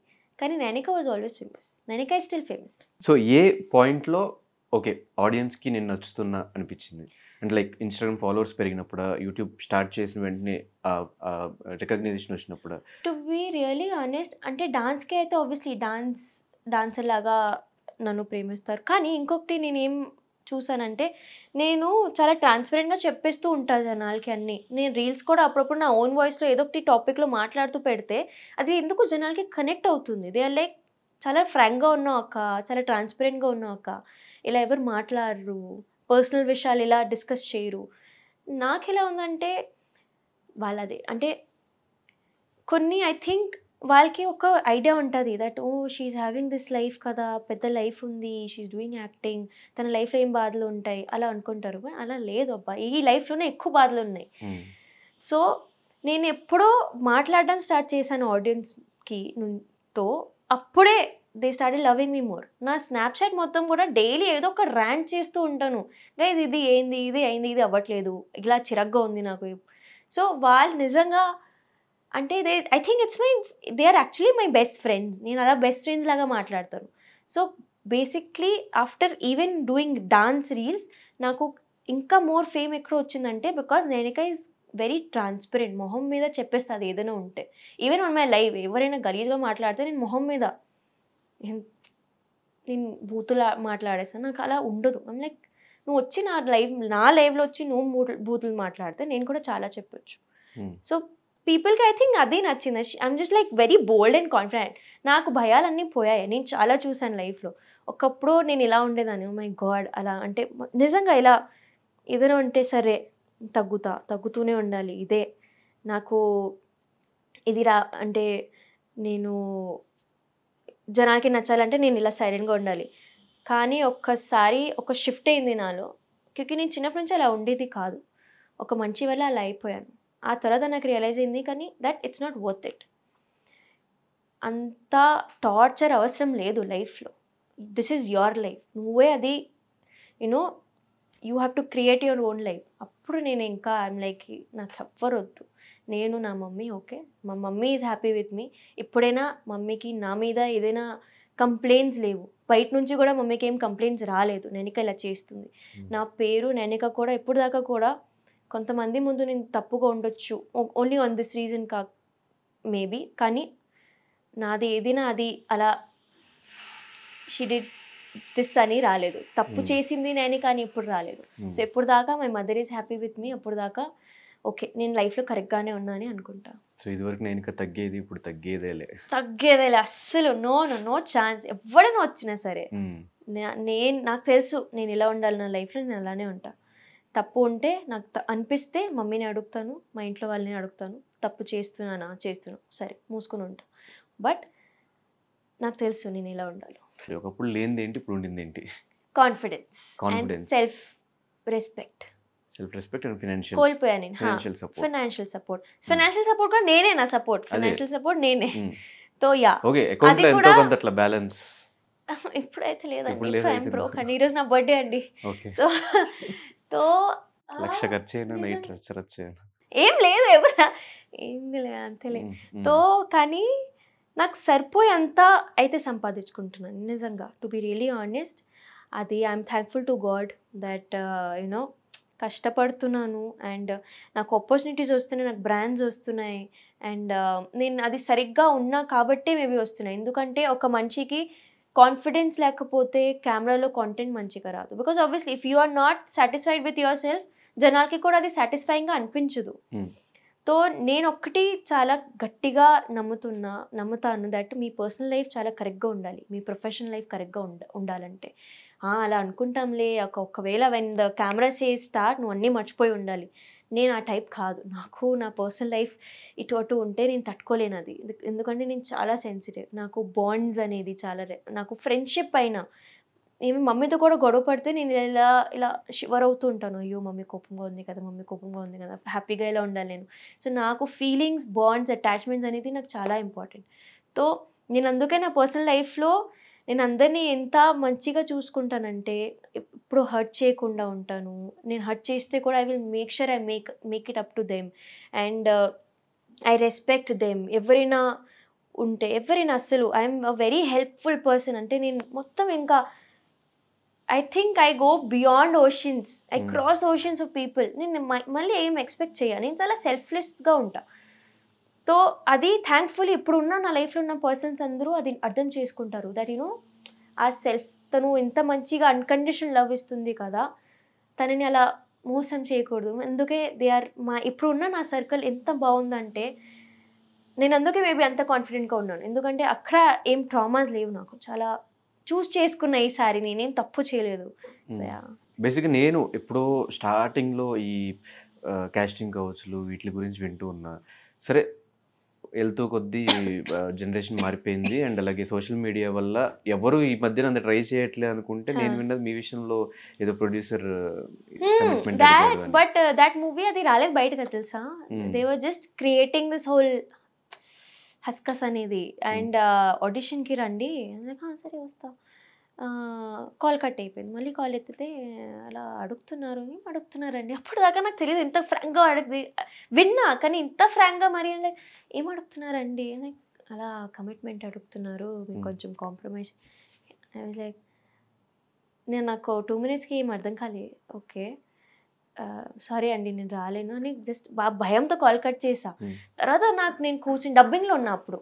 కానీ Nainika was always famous Nainika is still famous so a పాయింట్లో ఓకే ఆడియన్స్కి నేను నచ్చుతున్నా అనిపించింది అండ్ లైక్ ఇన్స్టాగ్రామ్ ఫాలోవర్స్ పెరిగినప్పుడు యూట్యూబ్ స్టార్ట్ చేసిన వెంటనే రికగ్నైజేషన్ వచ్చినప్పుడు టు బీ రియలీ ఆనెస్ట్ అంటే డాన్స్కి అయితే ఆబ్వియస్లీ డాన్స్ డాన్సర్ లాగా నన్ను ప్రేమిస్తారు కానీ ఇంకొకటి నేనేం చూసానంటే నేను చాలా ట్రాన్స్పరెంట్గా చెప్పేస్తూ ఉంటాను జనాలకి అన్ని నేను రీల్స్ కూడా అప్పుడప్పుడు నా ఓన్ వాయిస్లో ఏదో ఒకటి టాపిక్లో మాట్లాడుతూ పెడితే అది ఎందుకు జనాలకి కనెక్ట్ అవుతుంది దే ఆర్ లైక్ చాలా ఫ్రాంక్గా ఉన్నావు అక్క చాలా ట్రాన్స్పరెంట్గా ఉన్నావు అక్క ఇలా ఎవరు మాట్లాడరు పర్సనల్ విషయాలు ఇలా డిస్కస్ చేయరు నాకు ఎలా ఉందంటే వాళ్ళది అంటే కొన్ని ఐ థింక్ వాళ్ళకి ఒక ఐడియా ఉంటుంది that oh she having this life కదా పెద్ద లైఫ్ ఉంది షీఈ్ డూయింగ్ యాక్టింగ్ తన లైఫ్లో ఏం బాధలు ఉంటాయి అలా అనుకుంటారు అలా లేదు అబ్బా ఈ లైఫ్లోనే ఎక్కువ బాధలు ఉన్నాయి సో నేను ఎప్పుడో మాట్లాడడం స్టార్ట్ చేశాను ఆడియన్స్కి తో అప్పుడే they start loving me more నా స్నాప్చాట్ మొత్తం కూడా డైలీ ఏదో ఒక ర్యాంక్ చేస్తూ ఉంటాను గైజ్ ఇది ఏంది ఇది అయింది ఇది అవ్వట్లేదు ఇలా చిరగ్గా ఉంది నాకు సో వాళ్ళు నిజంగా అంటే they I think it's my they are actually my best friends నేను అలా బెస్ట్ ఫ్రెండ్స్ లాగా మాట్లాడతాను so basically after even doing dance reels నాకు ఇంకా మోర్ ఫేమ్ ఎక్కడ వచ్చిందంటే because Nainika is very transparent మొహం మీద చెప్పేస్తుంది ఏదైనా ఉంటే ఈవెన్ ఆన్ మై లైవ్ ఎవరైనా గలీజ్గా మాట్లాడితే నేను మొహం మీద నేను బూతులా మాట్లాడేస్తాను నాకు అలా ఉండదు లైక్ నువ్వు వచ్చి నా లైవ్ నా లైవ్లో వచ్చి నువ్వు బూతులు మాట్లాడితే నేను కూడా చాలా చెప్పొచ్చు సో hmm. పీపుల్కి ఐ థింక్ అదే నచ్చింది I'm just like very bold and confident నాకు భయాలన్నీ పోయాయి నేను చాలా చూసాను లైఫ్లో ఒకప్పుడు నేను ఇలా ఉండేదాన్ని మై గాడ్ అలా అంటే నిజంగా ఇలా ఏదైనా ఉంటే సరే తగ్గుతా తగ్గుతూనే ఉండాలి ఇదే నాకు ఇది రా అంటే నేను జనాలకి నచ్చాలంటే నేను ఇలా సైలెంట్గా ఉండాలి కానీ ఒక్కసారి ఒక షిఫ్ట్ అయింది నాలో క్యూకి నేను చిన్నప్పటి నుంచి అలా ఉండేది కాదు ఒక మంచి వల్ల అలా అయిపోయాను ఆ తర్వాత నాకు రియలైజ్ అయింది కానీ that it's not worth it అంత టార్చర్ అవసరం లేదు లైఫ్లో దిస్ ఈజ్ యువర్ లైఫ్ నువ్వే అది you know you have to create your own life అప్పుడు నేను ఇంకా ఐఎమ్ లైక్ నాకు వద్దు నేను నా మమ్మీ ఓకే మా mummy is happy with me ఇప్పుడైనా మమ్మీకి నా మీద ఏదైనా కంప్లైంట్స్ లేవు బయట నుంచి కూడా మమ్మీకి ఏం కంప్లైంట్స్ రాలేదు నెనిక ఇలా చేస్తుంది hmm. నా పేరు నెనిక కూడా ఇప్పుడు దాకా కూడా కొంతమంది ముందు నేను తప్పుగా ఉండొచ్చు ఓన్లీ ఆన్ దిస్ రీజన్ కా మేబీ కానీ నాది ఏదైనా అది అలా షిడి దిస్ అని రాలేదు తప్పు hmm. చేసింది నేను కానీ ఎప్పుడు రాలేదు సో hmm. ఎప్పుడు దాకా my mother is happy with me అప్పుడు దాకా ఓకే నేను లైఫ్లో కరెక్ట్గానే అని అనుకుంటా సో ఇదివరకు నేను ఇంకా తగ్గేది ఇప్పుడు తగ్గేదేలే తగ్గేదేలే అస్సలు నో నో నో ఛాన్స్ ఎవడైనా వచ్చినా సరే hmm. నేను నాకు తెలుసు నేను ఇలా ఉండాలి నా లైఫ్లో నేను అలానే ఉంటా తప్పు ఉంటే నాకు అనిపిస్తే మమ్మీని అడుగుతాను మా ఇంట్లో వాళ్ళని అడుగుతాను తప్పు చేస్తున్నానా చేస్తున్నాను సరే మూసుకుని ఉంటా బట్ నాకు తెలుసు నేను ఎలా ఉండాలి ఒకప్పుడు ఇప్పుడు ఉండింది ఏంటి కాన్ఫిడెన్స్ సెల్ఫ్ రెస్పెక్ట్ రెస్పెక్ట్ కోల్పోయాను నేను ఫైనాన్షియల్ సపోర్ట్ ఫైనాన్షియల్ సపోర్ట్ కూడా నేనే నా సపోర్ట్ ఫైనాన్షియల్ సపోర్ట్ నేనే hmm. తో యా బ్యాలెన్స్ [LAUGHS] ఇప్పుడైతే లేదండి ఈరోజు నా బర్త్డే అండి సో సో లక్ష ఖర్చు నైట్ ఏం లేదు ఎవరా ఏంది లేదు అంతేలే తో కానీ నాకు సరిపోయేంత అయితే సంపాదించుకుంటున్నాను నిజంగా టు బి రియలీ ఆనెస్ట్ అది I'm thankful to God that you know కష్టపడుతున్నాను అండ్ నాకు ఆపర్చునిటీస్ వస్తున్నాయి నాకు బ్రాండ్స్ వస్తున్నాయి అండ్ uh, నేను అది సరిగ్గా ఉన్నా కాబట్టే మేబీ వస్తున్నాయి ఎందుకంటే ఒక మనిషికి కాన్ఫిడెన్స్ లేకపోతే కెమెరాలో కాంటెంట్ మంచిగా రాదు because obviously if you are not satisfied with yourself జనాలకి కూడా అది సాటిస్ఫైయింగ్గా అనిపించదు సో hmm. నేను ఒక్కటి చాలా గట్టిగా నమ్ముతున్నా నమ్ముతాను దట్ మీ పర్సనల్ లైఫ్ చాలా కరెక్ట్గా ఉండాలి మీ ప్రొఫెషనల్ లైఫ్ కరెక్ట్గా ఉండ ఉండాలంటే అలా అనుకుంటాంలే ఒకవేళ when the camera says start నువ్వు అన్నీ మర్చిపోయి ఉండాలి నేను ఆ టైప్ కాదు నాకు నా పర్సనల్ లైఫ్ ఇటు అటు ఉంటే నేను తట్టుకోలేను అది ఎందుకంటే నేను చాలా సెన్సిటివ్ నాకు బాండ్స్ అనేది చాలా నాకు ఫ్రెండ్షిప్ అయినా ఏమి మమ్మీతో కూడా గొడవ పడితే నేను ఇలా ఇలా షివర్ అవుతూ ఉంటాను అయ్యో మమ్మీ కోపంగా ఉంది కదా మమ్మీ కోపంగా ఉంది కదా హ్యాపీగా ఇలా ఉండాలి నేను సో నాకు ఫీలింగ్స్ బాండ్స్ అటాచ్మెంట్స్ అనేది నాకు చాలా ఇంపార్టెంట్ సో నేను అందుకే నా పర్సనల్ లైఫ్లో నేను అందరినీ ఎంత మంచిగా చూసుకుంటానంటే ఎప్పుడు హర్ట్ చేయకుండా ఉంటాను నేను హర్ట్ చేస్తే కూడా I will make sure I make make it up to them and uh, I respect them ఎవరైనా ఉంటే ఎవరైనా అస్సలు I'm a very helpful person అంటే నేను మొత్తం ఇంకా I think I go beyond oceans I cross oceans of people నేను మళ్ళీ ఏం ఎక్స్పెక్ట్ చేయను నేను చాలా సెల్ఫ్లెస్గా ఉంటాను సో అది థ్యాంక్ఫుల్లీ ఇప్పుడు ఉన్న నా లైఫ్లో ఉన్న పర్సన్స్ అందరూ అది అర్థం చేసుకుంటారు దట్ యూనో ఆ సెల్ఫ్ తను ఇంత మంచిగా అన్కండిషన్ లవ్ ఇస్తుంది కదా తనని అలా మోసం చేయకూడదు అందుకే దే ఆర్ మా ఇప్పుడున్న నా సర్కిల్ ఎంత బాగుందంటే నేను అందుకే మేబీ అంత కాన్ఫిడెంట్గా ఉన్నాను ఎందుకంటే అక్కడ ఏం ట్రామాస్ లేవు నాకు చాలా చూస్ చేసుకున్న ఈ సారీ నేనేం తప్పు చేయలేదు బేసిక్గా hmm. నేను ఎప్పుడో స్టార్టింగ్లో ఈ కాస్టింగ్ కౌచ్లు వీటి గురించి వింటూ ఉన్నా సరే వెళ్తూ కొద్దీ జనరేషన్ మారిపోయింది అండ్ అలాగే సోషల్ మీడియా వల్ల ఎవరు ఈ మధ్యన అంత ట్రై చేయట్లేదు అనుకుంటే నేను విన్నది మీ విషయంలో ఏదో ప్రొడ్యూసర్ బట్ దట్ మూవీ అది రాలేదు బయటకు తెలుసా they were just creating this whole హస్కస్ అనేది అండ్ hmm. ఆడిషన్కి uh, రండి సరే వస్తాం కాల్ కట్ అయిపోయింది మళ్ళీ కాల్ ఎత్తితే అలా అడుగుతున్నారు అడుగుతున్నారండి అప్పుడు దాకా నాకు తెలియదు ఇంత ఫ్రాంక్గా అడిగి విన్నా కానీ ఇంత ఫ్రాంక్గా మరి ఏం అడుగుతున్నారండి లైక్ అలా కమిట్మెంట్ అడుగుతున్నారు కొంచెం కాంప్రమైజ్ లైక్ నేను నాకు టూ మినిట్స్కి ఏం అర్థం కాలే ఓకే సారీ అండి నేను రాలేను అని జస్ట్ భయంతో కాల్ కట్ చేసా తర్వాత నాకు నేను కూర్చుని డబ్బింగ్లో ఉన్నా అప్పుడు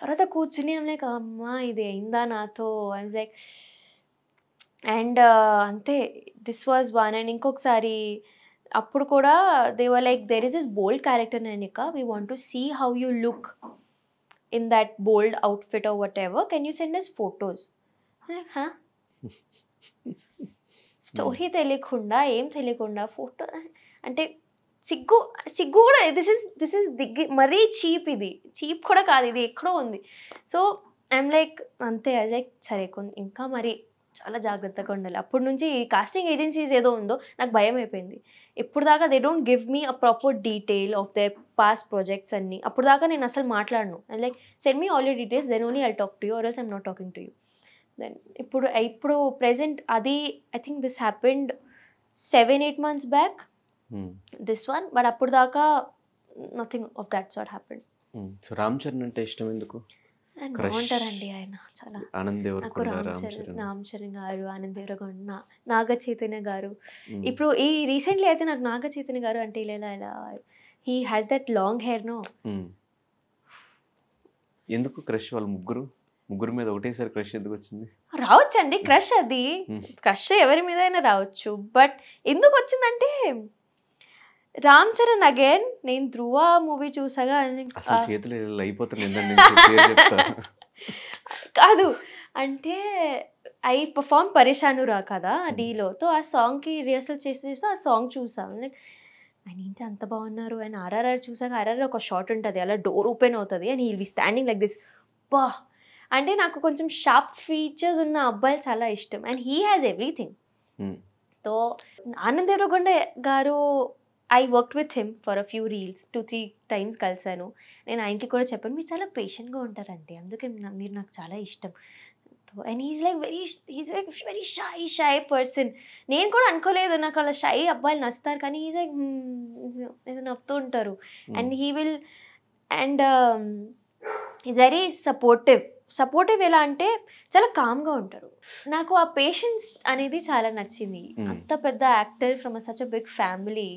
తర్వాత కూర్చుని ఐమ్ లైక్ అమ్మా ఇది అయిందా నాతో ఐమ్ లైక్ అండ్ అంతే దిస్ వాజ్ వన్ అండ్ ఇంకొకసారి అప్పుడు కూడా were like there is is bold character Nainika we want to see how you look in that bold outfit or whatever can you send us photos story తెలియకుండా ఏం తెలియకుండా photo అంటే సిగ్గు సిగ్గు కూడా దిస్ ఇస్ దిస్ ఇస్ దిగ్గి మరీ cheap ఇది చీప్ కూడా కాదు ఇది ఎక్కడో ఉంది సో ఐఎమ్ లైక్ అంతే లైక్ సరే కొంత ఇంకా మరి చాలా జాగ్రత్తగా ఉండాలి అప్పటి నుంచి ఈ కాస్టింగ్ ఏజెన్సీస్ ఏదో ఉందో నాకు భయం అయిపోయింది ఇప్పుడు దాకా they don't give me a proper detail of their past projects అన్ని అప్పుడు దాకా నేను అసలు మాట్లాడను like send me all you details then only I talk to you or else I'm not talking to you then ఇప్పుడు ఇప్పుడు present అది I think this happened seven eight months back this one but అప్పుడు దాకా nothing of that sort happen so Ram Charan అంటే ఇష్టం ఎందుకు బాగుంటారండి ఆయన చాలా నాకు రామ్ చరణ్ గారు ఆనంద్ దేవరగొండ నాగ చైతన్య గారు hmm. ఇప్పుడు ఈ రీసెంట్లీ అయితే నాకు నాగ చైతన్య గారు అంటే ఇలా ఇలా he has that long hair no ఎందుకు క్రష్ వాళ్ళు ముగ్గురు ముగ్గురు మీద ఒకటేసారి క్రష్ ఎందుకు వచ్చింది రావచ్చండి క్రష్ అది క్రష్ hmm. ఎవరి మీద అయినా రావచ్చు బట్ ఎందుకు వచ్చిందంటే రామ్ చరణ్ అగైన్ నేను ధ్రువ మూవీ చూసాగా [LAUGHS] కాదు అంటే ఐ పర్ఫామ్ పరిశాను రా కదా డీలో hmm. తో ఆ సాంగ్కి రిహర్సల్ చేసి చూస్తే ఆ సాంగ్ చూసాం లైక్ ఆయన ఏంటి అంత బాగున్నారు ఆయన ఆర్ఆర్ఆర్ చూసాక ఆర్ఆర్ఆర్ ఒక షార్ట్ ఉంటుంది అలా డోర్ ఓపెన్ అవుతుంది అండ్ ఈ స్టాండింగ్ లైక్ దిస్ బా అంటే నాకు కొంచెం షార్ప్ ఫీచర్స్ ఉన్న అబ్బాయిలు చాలా ఇష్టం అండ్ హీ హ్యాస్ ఎవ్రీథింగ్ తో ఆనంద్ దేవరగొండ గారు I work with him for a few reels two three times కలిశాను నేను ఆయనకి కూడా చెప్పాను మీరు చాలా పేషెంట్గా ఉంటారండి అందుకే మీరు నాకు చాలా ఇష్టం and he's like very he's like very shy shy person నేను కూడా అనుకోలేదు నాకు అలా షై అబ్బాయిలు నచ్చుతారు కానీ హీస్ లైక్ ఏదో నవ్వుతూ ఉంటారు and he will and is very supportive supportive ఎలా అంటే చాలా కామ్గా ఉంటారు నాకు ఆ పేషెన్స్ అనేది చాలా నచ్చింది hmm. అంత పెద్ద actor from such a big family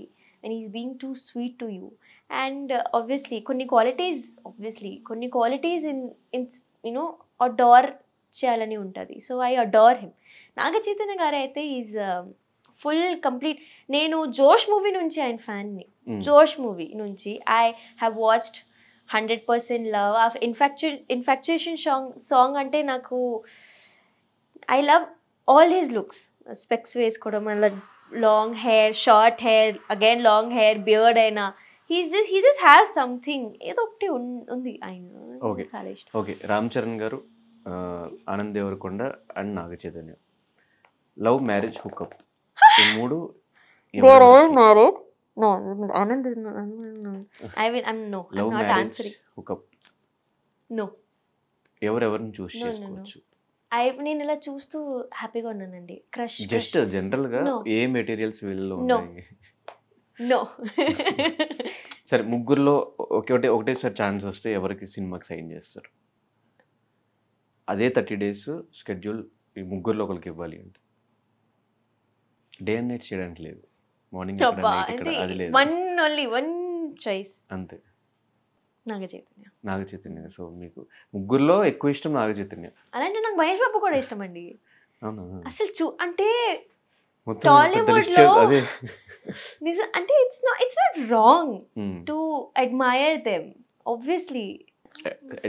and is being too sweet to you and obviously కొన్ని క్వాలిటీస్ ఆబ్వియస్లీ కొన్ని qualities in in you know adore చేయాలని ఉంటుంది so I adore him Naga Chaitanya గారు అయితే ఈజ్ ఫుల్ కంప్లీట్ నేను జోష్ మూవీ నుంచి ఆయన ఫ్యాన్ని hmm. జోష్ మూవీ నుంచి I have watched hundred percent love of ఇన్ఫాక్చు ఇన్ఫాక్చుయేషన్ సాంగ్ సాంగ్ అంటే నాకు I love all his looks specs వేసుకోవడం అలా long hair short hair again long hair beard అయినా he's just he just have something ఏదో ఒకటి ఉంది ఆయన ఓకే చాలా ఇష్టం ఓకే రామ్ చరణ్ గారు Anand Devarakonda and Naga Chaitanya love marriage hookup మూడు Anand is I will I no I not answering hookup no ఎవరెవరిని చూసి చేసుకోవచ్చు ఐ నేను ఇలా చూస్తూ హ్యాపీగా ఉన్నానండి క్రష్ జస్ట్ జనరల్ గా ఏ మెటీరియల్స్ వీళ్ళలో ఉన్నాయి నో [LAUGHS] సరే ముగ్గురులో ఒకటే ఒకటేసారి ఛాన్స్ వస్తే ఎవరికి సినిమాకి సైన్ చేస్తారు అదే థర్టీ డేస్ షెడ్యూల్ ఈ ముగ్గురులో ఒకరికి ఇవ్వాలి అంటే డే అండ్ నైట్ చేయడానికి లేదు మార్నింగ్ అది వన్ ఓన్లీ వన్ చాయిస్ అంతే నాగ చైతన్య సో మీకు ముగ్గురులో ఎక్కువ ఇష్టం నాగ చైతన్య అలాంటి నాకు మహేష్ బాబు కూడా ఇష్టం అండి అసలు చూ అంటే టాలీవుడ్ లో అంటే it's not it's not wrong to admire them obviously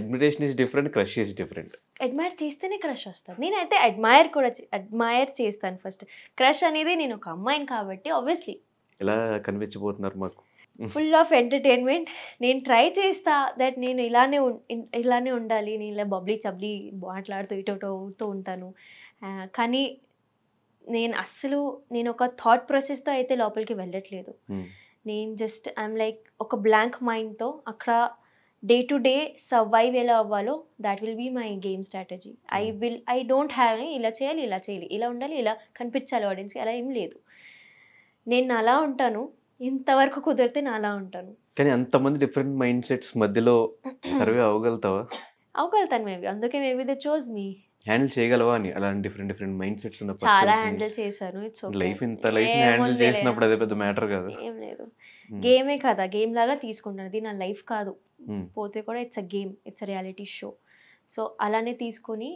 admiration is different crush is different admire చేస్తేనే క్రష్ వస్తుంది నేనైతే అడ్మైర్ కూడా అడ్మైర్ చేస్తాను ఫస్ట్ క్రష్ అనేది నేను ఒక అమ్మాయిని కాబట్టి ఆబ్వియస్లీ ఎలా కనిపించబోతున్నారు మాకు ఫుల్ ఆఫ్ ఎంటర్టైన్మెంట్ నేను ట్రై చేస్తా దట్ నేను ఇలానే ఇలానే ఉండాలి నేను ఇలా బబ్లీ చబ్లీ మాట్లాడుతూ ఇటోటోతో ఉంటాను కానీ నేను అస్సలు నేను ఒక థాట్ ప్రాసెస్తో అయితే లోపలికి వెళ్ళట్లేదు hmm. నేను జస్ట్ ఐఎమ్ లైక్ ఒక బ్లాంక్ మైండ్తో అక్కడ డే టు డే సర్వైవ్ ఎలా అవ్వాలో that will be my game strategy I will I don't have ఇలా చేయాలి ఇలా చేయాలి ఇలా ఉండాలి ఇలా కనిపించాలి ఆడియన్స్కి అలా ఏం లేదు నేను అలా ఉంటాను ఇంతవరకు కుదిరితే నేను అలా ఉంటాను కానీ అంతమంది డిఫరెంట్ మైండ్ సెట్స్ మధ్యలో సర్వే అవగలుగుతావా అవగలుగుతాను మేబీ అందుకే maybe the chose me handle చేయగలవా అని అలాంటి డిఫరెంట్ డిఫరెంట్ మైండ్ సెట్స్ ఉన్న చాలా హ్యాండిల్ చేశాను ఇట్స్ ఓకే లైఫ్ ఇంత లైఫ్ హ్యాండిల్ చేసినప్పుడు అదే పెద్ద మ్యాటర్ కాదు ఏం లేదు గేమే hmm. కదా గేమ్ లాగా తీసుకుంటాను ఇది నా లైఫ్ కాదు hmm. పోతే కూడా it's a game it's a reality show so అలానే తీసుకొని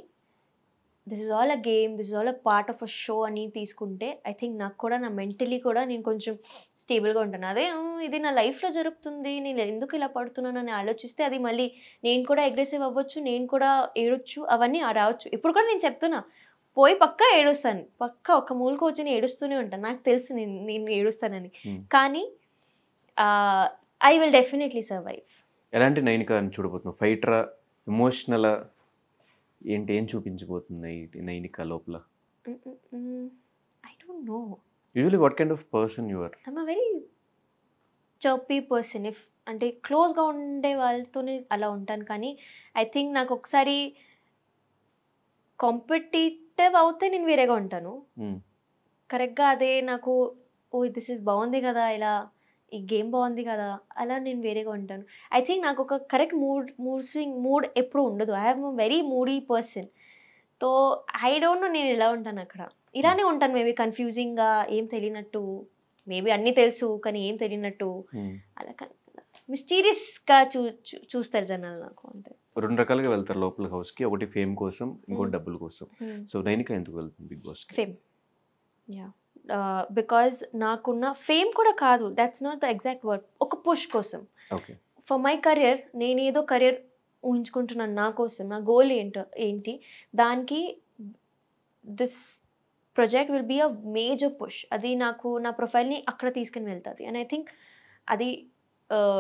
this is all a game this is all a part of a show అని తీసుకుంటే ఐ థింక్ నాకు కూడా నా మెంటలీ కూడా నేను కొంచెం స్టేబుల్గా ఉంటాను అదే ఇది నా లైఫ్లో జరుగుతుంది నేను ఎందుకు ఇలా పడుతున్నాను అని ఆలోచిస్తే అది మళ్ళీ నేను కూడా అగ్రెసివ్ అవ్వచ్చు నేను కూడా ఏడొచ్చు అవన్నీ రావచ్చు ఇప్పుడు కూడా నేను చెప్తున్నా పోయి పక్కా ఏడుస్తాను పక్క ఒక మూలకు వచ్చి నేను ఏడుస్తూనే ఉంటాను నాకు తెలుసు నేను నేను ఏడుస్తానని కానీ ఐ విల్ డెఫినెట్లీ సర్వైవ్ ఎలాంటి నైనిక అని చూడబోతున్నావు ఫైటరా ఎమోషనలా ఏంటి ఏం చూపించబోతుంది నైనిక లోపల I don't know usually what kind of person you are I a very chirpy person if అంటే క్లోజ్గా ఉండే వాళ్ళతోనే అలా ఉంటాను కానీ ఐ థింక్ నాకు ఒకసారి కాంపిటేటివ్ అవుతే నేను వేరేగా ఉంటాను కరెక్ట్గా hmm. అదే నాకు ఓ దిస్ ఇస్ బాగుంది కదా ఇలా ఈ గేమ్ బాగుంది కదా అలా నేను వేరేగా ఉంటాను ఐ థింక్ నాకు ఒక correct mood mood swing mood ఎప్పుడు ఉండదు I have very moody person తో ఐ డోంట్ నో నేను ఇలా ఉంటాను అక్కడ ఇలానే ఉంటాను మేబీ కన్ఫ్యూజింగ్గా ఏం తెలియనట్టు మేబీ అన్నీ తెలుసు కానీ ఏం తెలియనట్టు hmm. అలా మిస్టీరియస్గా చూ చూస్తారు జనాలు నాకు అంతే రెండు రకాలుగా వెళ్తారు లోపల హౌస్కి ఒకటి ఫేమ్ కోసం ఇంకోటి hmm. డబ్బుల కోసం hmm. సో నైనిక ఎందుకు వెళ్తుంది Bigg Boss fame yeah because నాకున్న ఫేమ్ కూడా కాదు that's not the exact word ఒక పుష్ కోసం ఫర్ మై కెరియర్ నేను ఏదో కెరియర్ ఊహించుకుంటున్నాను నా కోసం నా గోల్ ఏంటో ఏంటి దానికి this project will be a major push అది నాకు నా ప్రొఫైల్ని అక్కడ తీసుకుని వెళ్తుంది అండ్ ఐ థింక్ అది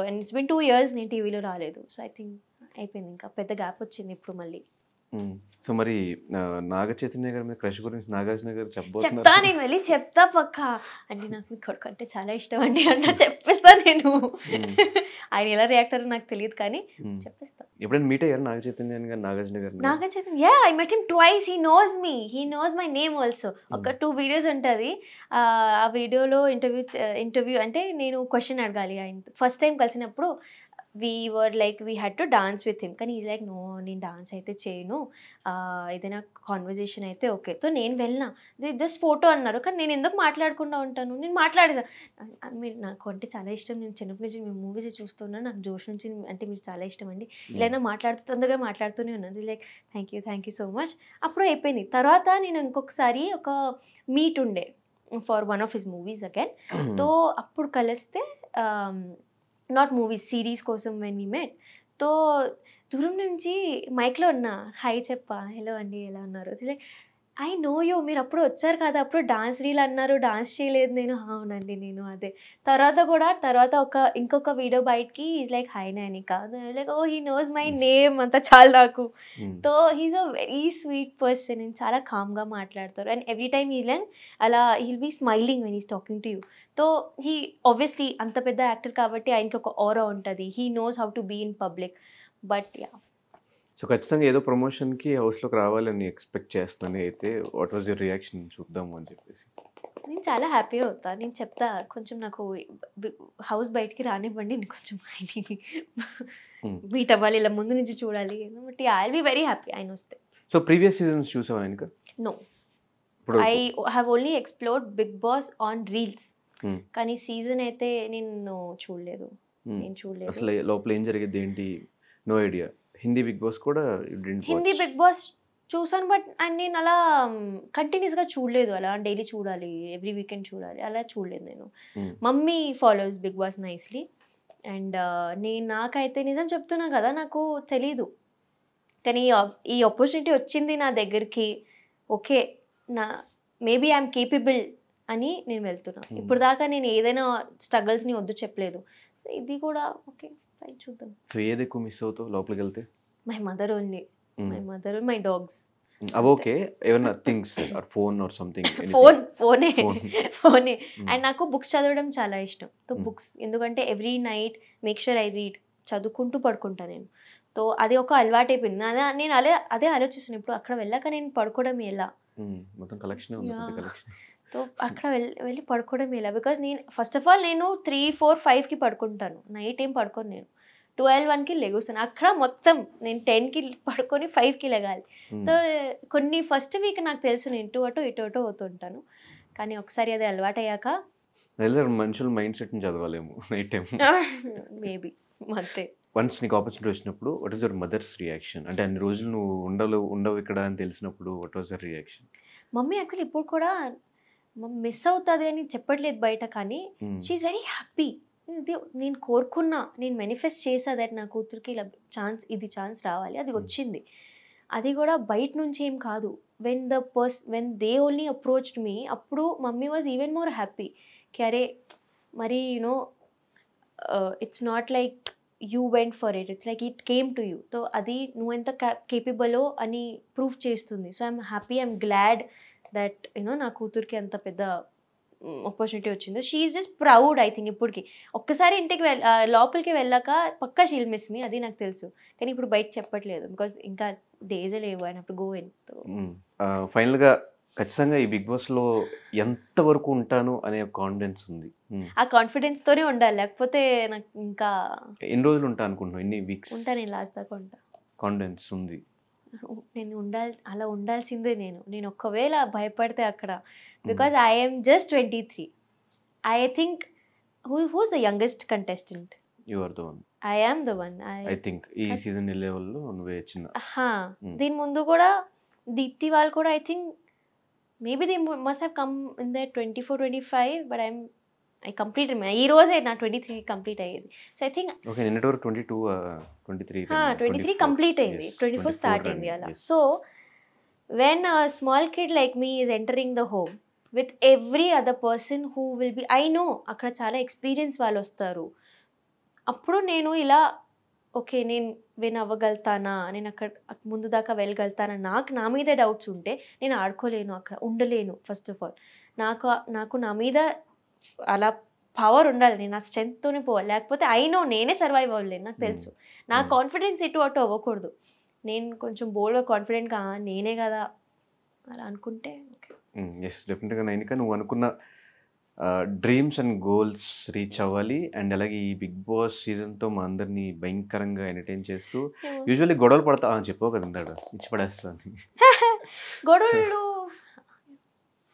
and it's been two years నేను టీవీలో రాలేదు సో ఐ థింక్ అయిపోయింది ఇంకా పెద్ద గ్యాప్ వచ్చింది ఇప్పుడు మళ్ళీ సో మరి నాగ చైతన్య గారి మీద క్రష్ గురించి నాగార్జున గారు చెప్తా నేను వెళ్ళి చెప్తా పక్క అంటే నాకు మీ కొడుకు అంటే చాలా ఇష్టం అండి అన్న చెప్పేస్తా నేను ఆయన ఎలా రియాక్ట్ అయ్యారో నాకు తెలియదు కానీ చెప్పిస్తాను ఎప్పుడైనా మీట్ అయ్యారు నాగ చైతన్య గారు నాగార్జున గారు Naga Chaitanya yeah I met him twice he knows me he knows my name also ఒక టూ వీడియోస్ ఉంటుంది ఆ వీడియోలో ఇంటర్వ్యూ ఇంటర్వ్యూ అంటే నేను క్వశ్చన్ అడగాలి ఆయన ఫస్ట్ టైం కలిసినప్పుడు we were like we had to dance with him కానీ ఈజ్ లైక్ నో నేను డాన్స్ అయితే చేయను ఏదైనా కాన్వర్జేషన్ అయితే ఓకే సో నేను వెళ్ళినా జస్ట్ ఫోటో అన్నారు కానీ నేను ఎందుకు మాట్లాడకుండా ఉంటాను నేను మాట్లాడేదాను మీరు నాకు అంటే చాలా ఇష్టం నేను చిన్నప్పటి నుంచి మేము మూవీస్ చూస్తున్నాను నాకు జోష్ నుంచి అంటే మీరు చాలా ఇష్టం అండి hmm. ఇలా మాట్లాడుతూ తొందరగా మాట్లాడుతూనే ఉన్నాను like thank you thank you so much అప్పుడు అయిపోయింది తర్వాత నేను ఇంకొకసారి ఒక మీట్ ఉండే for one of his movies again తో అప్పుడు కలిస్తే um, నాట్ మూవీస్ సిరీస్ కోసం వెన్ వీ మెట్ తో దూరం నుంచి మైక్లో ఉన్నా హాయ్ చెప్పా హలో అండి ఎలా ఉన్నారు లైక్ ఐ నో యూ మీరు అప్పుడు వచ్చారు కదా అప్పుడు డాన్స్ రీల్ అన్నారు డాన్స్ చేయలేదు నేను అవునండి నేను అదే తర్వాత కూడా తర్వాత ఒక ఇంకొక వీడియో బయటకి is like hi Nainika like oh he knows my name అంత చాలా నాకు తో he's a very sweet person and చాలా కామ్గా మాట్లాడతారు అండ్ ఎవ్రీ టైమ్ ఈ లెన్ అలా he'll be smiling when he's talking to you తో హీ ఆబ్వియస్లీ అంత పెద్ద యాక్టర్ కాబట్టి ఆయనకి ఒక ఓరా ఉంటుంది he knows how to be in public but yeah so ఖచ్చితంగా ఏదో ప్రమోషన్కి హౌస్లోకి రావాలని ఎక్స్పెక్ట్ చేస్తాను అయితే వాట్ వాజ్ యూర్ రియాక్షన్ చూద్దాము అని చెప్పేసి నేను చాలా హ్యాపీ అవుతా నేను చెప్తా కొంచెం నాకు హౌస్ బయటికి రానివ్వండి నేను కొంచెం ఆయనకి మీట్ అవ్వాలి ఇలా ముందు నుంచి చూడాలి but I be very happy ఆయన వస్తే సో ప్రీవియస్ సీజన్స్ చూసావు ఆయనక no I have only explored Bigg Boss on reels కానీ సీజన్ అయితే నేను చూడలేదు నేను చూడలేదు అసలు లోపల ఏం జరిగింది ఏంటి no idea Hindi Bigg Boss కూడా హిందీ బిగ్ బాస్ చూసాను బట్ అండ్ నేను అలా కంటిన్యూస్గా చూడలేదు అలా డైలీ చూడాలి ఎవ్రీ వీకెండ్ చూడాలి అలా చూడలేదు నేను hmm. Mummy follows Bigg Boss nicely and నేను నాకైతే నిజం చెప్తున్నా కదా నాకు తెలీదు కానీ ఈ ఆపర్చునిటీ వచ్చింది నా దగ్గరికి ఓకే నా మేబీ ఐఎమ్ కేపబుల్ అని నేను వెళ్తున్నాను hmm. ఇప్పుడు దాకా నేను ఏదైనా స్ట్రగల్స్ని వద్దు చెప్పలేదు ఇది కూడా ఓకే ట్రై చూద్దాం సో ఏది ఎక్కువ మిస్ అవుతావు లోపలికి వెళ్తే my mother only my mother my dogs అవి ఓకే ఏమన్నా things or phone or something phone ఫోనే ఫోనే అండ్ నాకు బుక్స్ చదవడం చాలా ఇష్టం సో బుక్స్ hmm. ఎందుకంటే every night make sure I read చదువుకుంటూ పడుకుంటా నేను సో అది ఒక అలవాటు అయిపోయింది అదే నేను అదే అదే ఆలోచిస్తున్నాను ఇప్పుడు అక్కడ వెళ్ళాక నేను పడుకోవడం ఎలా hmm. మొత్తం కలెక్షన్ సో అక్కడ వెళ్ళి వెళ్ళి పడుకోవడం ఇలా బికాజ్ నేను ఫస్ట్ ఆఫ్ ఆల్ నేను త్రీ ఫోర్ ఫైవ్కి పడుకుంటాను నైట్ ఏం పడుకోను నేను ట్వెల్వ్ వన్కి లెగుస్తాను అక్కడ మొత్తం నేను టెన్కి పడుకొని ఫైవ్కి లెగాలి hmm. సో కొన్ని ఫస్ట్ వీక్ నాకు తెలుసు నేను ఇటు అటు ఇటు అటు అవుతుంటాను కానీ ఒకసారి అది అలవాటు అయ్యాక మనుషులు మైండ్ సెట్ని చదవలేము [LAUGHS] నైట్ టైం మేబీ అంతే వన్స్ నీకు ఆపర్చునిటీ వచ్చినప్పుడు what is your mother's reaction అంటే అన్ని రోజులు నువ్వు ఉండవు ఉండవు ఇక్కడ అని తెలిసినప్పుడు what was your reaction mummy actually ఇప్పుడు కూడా మిస్ అవుతుంది అని చెప్పట్లేదు బయట కానీ షీఈ్ వెరీ హ్యాపీ ఇది నేను కోరుకున్నా నేను మేనిఫెస్ట్ చేసా దట్ నా కూతురికి ఇలా ఛాన్స్ ఇది ఛాన్స్ రావాలి అది hmm. వచ్చింది అది కూడా బయట నుంచి ఏం కాదు when the purse when they only approached me అప్పుడు mummy was even more happy కి అరే మరి you know it's not like you went for it it's like it came to you so అది నువ్వు ఎంత కేపబులో అని ప్రూఫ్ చేస్తుంది so I'm happy I'm glad that you know నా కూతురికి అంత పెద్ద ఆపర్చునిటీ వచ్చిందో she's just proud I think ఇప్పటికి ఒక్కసారి ఇంటికి వెళ్ లోపలికి వెళ్ళాక పక్కా షీల్ మిస్ మీ అది నాకు తెలుసు కానీ ఇప్పుడు బయట చెప్పట్లేదు బికాస్ ఇంకా డేజే లేవు అని అప్పుడు గో ఇన్ ఫైనల్గా ఖచ్చితంగా ఈ బిగ్ బాస్ లో ఎంత వరకు ఉంటాను అనే కాన్ఫిడెన్స్ ఉంది ఆ కాన్ఫిడెన్స్ తోనే ఉండాలి లేకపోతే నాకు ఇంకా ఎన్ని రోజులు ఉంటా అనుకుంటున్నాను ఎన్ని వీక్స్ ఉంటాను లాస్ట్ దాకా ఉంటా కాన్ఫిడెన్స్ ఉంది నేను ఉండాల్ అలా ఉండాల్సిందే నేను నేను ఒకవేళ భయపడితే అక్కడ because I'm just twenty three I think who who's the youngest contestant I దీని ముందు కూడా దీప్తి వాళ్ళు కూడా I think maybe they must have come in the twenty four twenty five but I'm I complete ఈ రోజే నా ట్వంటీ త్రీ కంప్లీట్ అయ్యేది so I think twenty two twenty three complete అయింది ట్వంటీ ఫోర్ స్టార్ట్ అయింది అలా so when small kid like me is entering the home with every other person who will be I know అక్కడ చాలా experience వాళ్ళు వస్తారు అప్పుడు నేను ఇలా ఓకే నేను విన్ అవ్వగలుగుతానా నేను అక్కడ ముందు దాకా వెళ్ళగలుగుతానా నాకు నా మీద డౌట్స్ ఉంటే నేను ఆడుకోలేను అక్కడ ఉండలేను ఫస్ట్ ఆఫ్ ఆల్ నాకు నాకు నా మీద అలా పవర్ ఉండాలి నేను నా స్ట్రెంగ్త్తోనే పోవాలి లేకపోతే అయినో నేనే సర్వైవ్ అవ్వలేదు నాకు తెలుసు hmm. నా కాన్ఫిడెన్స్ hmm. ఇటు అటు అవ్వకూడదు నేను కొంచెం బోల్డ్గా కాన్ఫిడెంట్గా నేనే కదా అలా అనుకుంటే ఎస్ డెఫినెట్గా hmm. నైనిక నువ్వు అనుకున్న డ్రీమ్స్ అండ్ గోల్స్ రీచ్ అవ్వాలి అండ్ అలాగే ఈ బిగ్ బాస్ సీజన్తో మా అందరినీ భయంకరంగా ఎంటర్టైన్ చేస్తూ యూజువల్లీ గొడవలు పడతా చెప్పావు కదా ఇచ్చి పడేస్తాను [LAUGHS] గొడవలు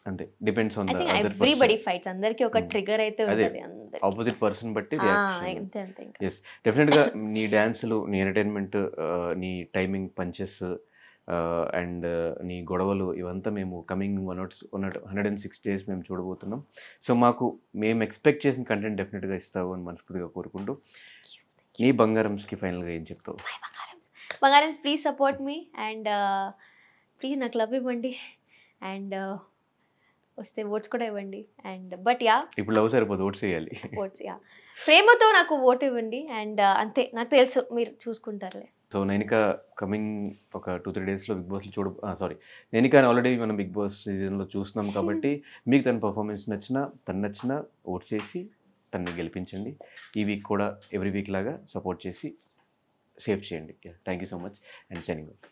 అంతే డిపెండ్స్ ఆన్ ఎవ్రీబడి ఫైట్స్ అందరికీ ఒక ట్రిగర్ hmm. అయితే ఉంటది ఆపోజిట్ పర్సన్ బట్టి ఎస్ డెఫినెట్ గా [LAUGHS] నీ డాన్సులు నీ ఎంటర్టైన్మెంట్ నీ టైమింగ్ పంచెస్ అండ్ నీ గొడవలు ఇవంతా మేము coming one out one hundred and six days మేము చూడబోతున్నాం సో మాకు మేము ఎక్స్పెక్ట్ చేసిన కంటెంట్ డెఫినెట్గా ఇస్తావు అని మనస్ఫూర్తిగా కోరుకుంటూ నీ బంగారంస్కి ఫైనల్గా ఏం చెప్తావు బంగారంస్ please support me and please నాకు లవ్ ఇవ్వండి అండ్ వస్తే ఓట్స్ కూడా ఇవ్వండి అండ్ బట్ యా ఇప్పుడు లవ్ సరిపోదు ఓట్స్ ఇవ్వాలి ఓట్స్ యా ప్రేమతో నాకు ఓటు ఇవ్వండి అండ్ అంతే నాకు తెలుసు మీరు చూసుకుంటారులే సో నేనిక కమింగ్ ఒక టూ త్రీ డేస్లో బిగ్ బాస్లో చూడ సారీ నేనిక ఆల్రెడీ మనం బిగ్ బాస్ సీజన్లో చూస్తున్నాం కాబట్టి [LAUGHS] మీకు తన పర్ఫార్మెన్స్ నచ్చినా తను నచ్చిన ఓట్ చేసి తనని గెలిపించండి ఈ వీక్ కూడా ఎవ్రీ వీక్ లాగా సపోర్ట్ చేసి సేవ్ చేయండి thank you so much and signing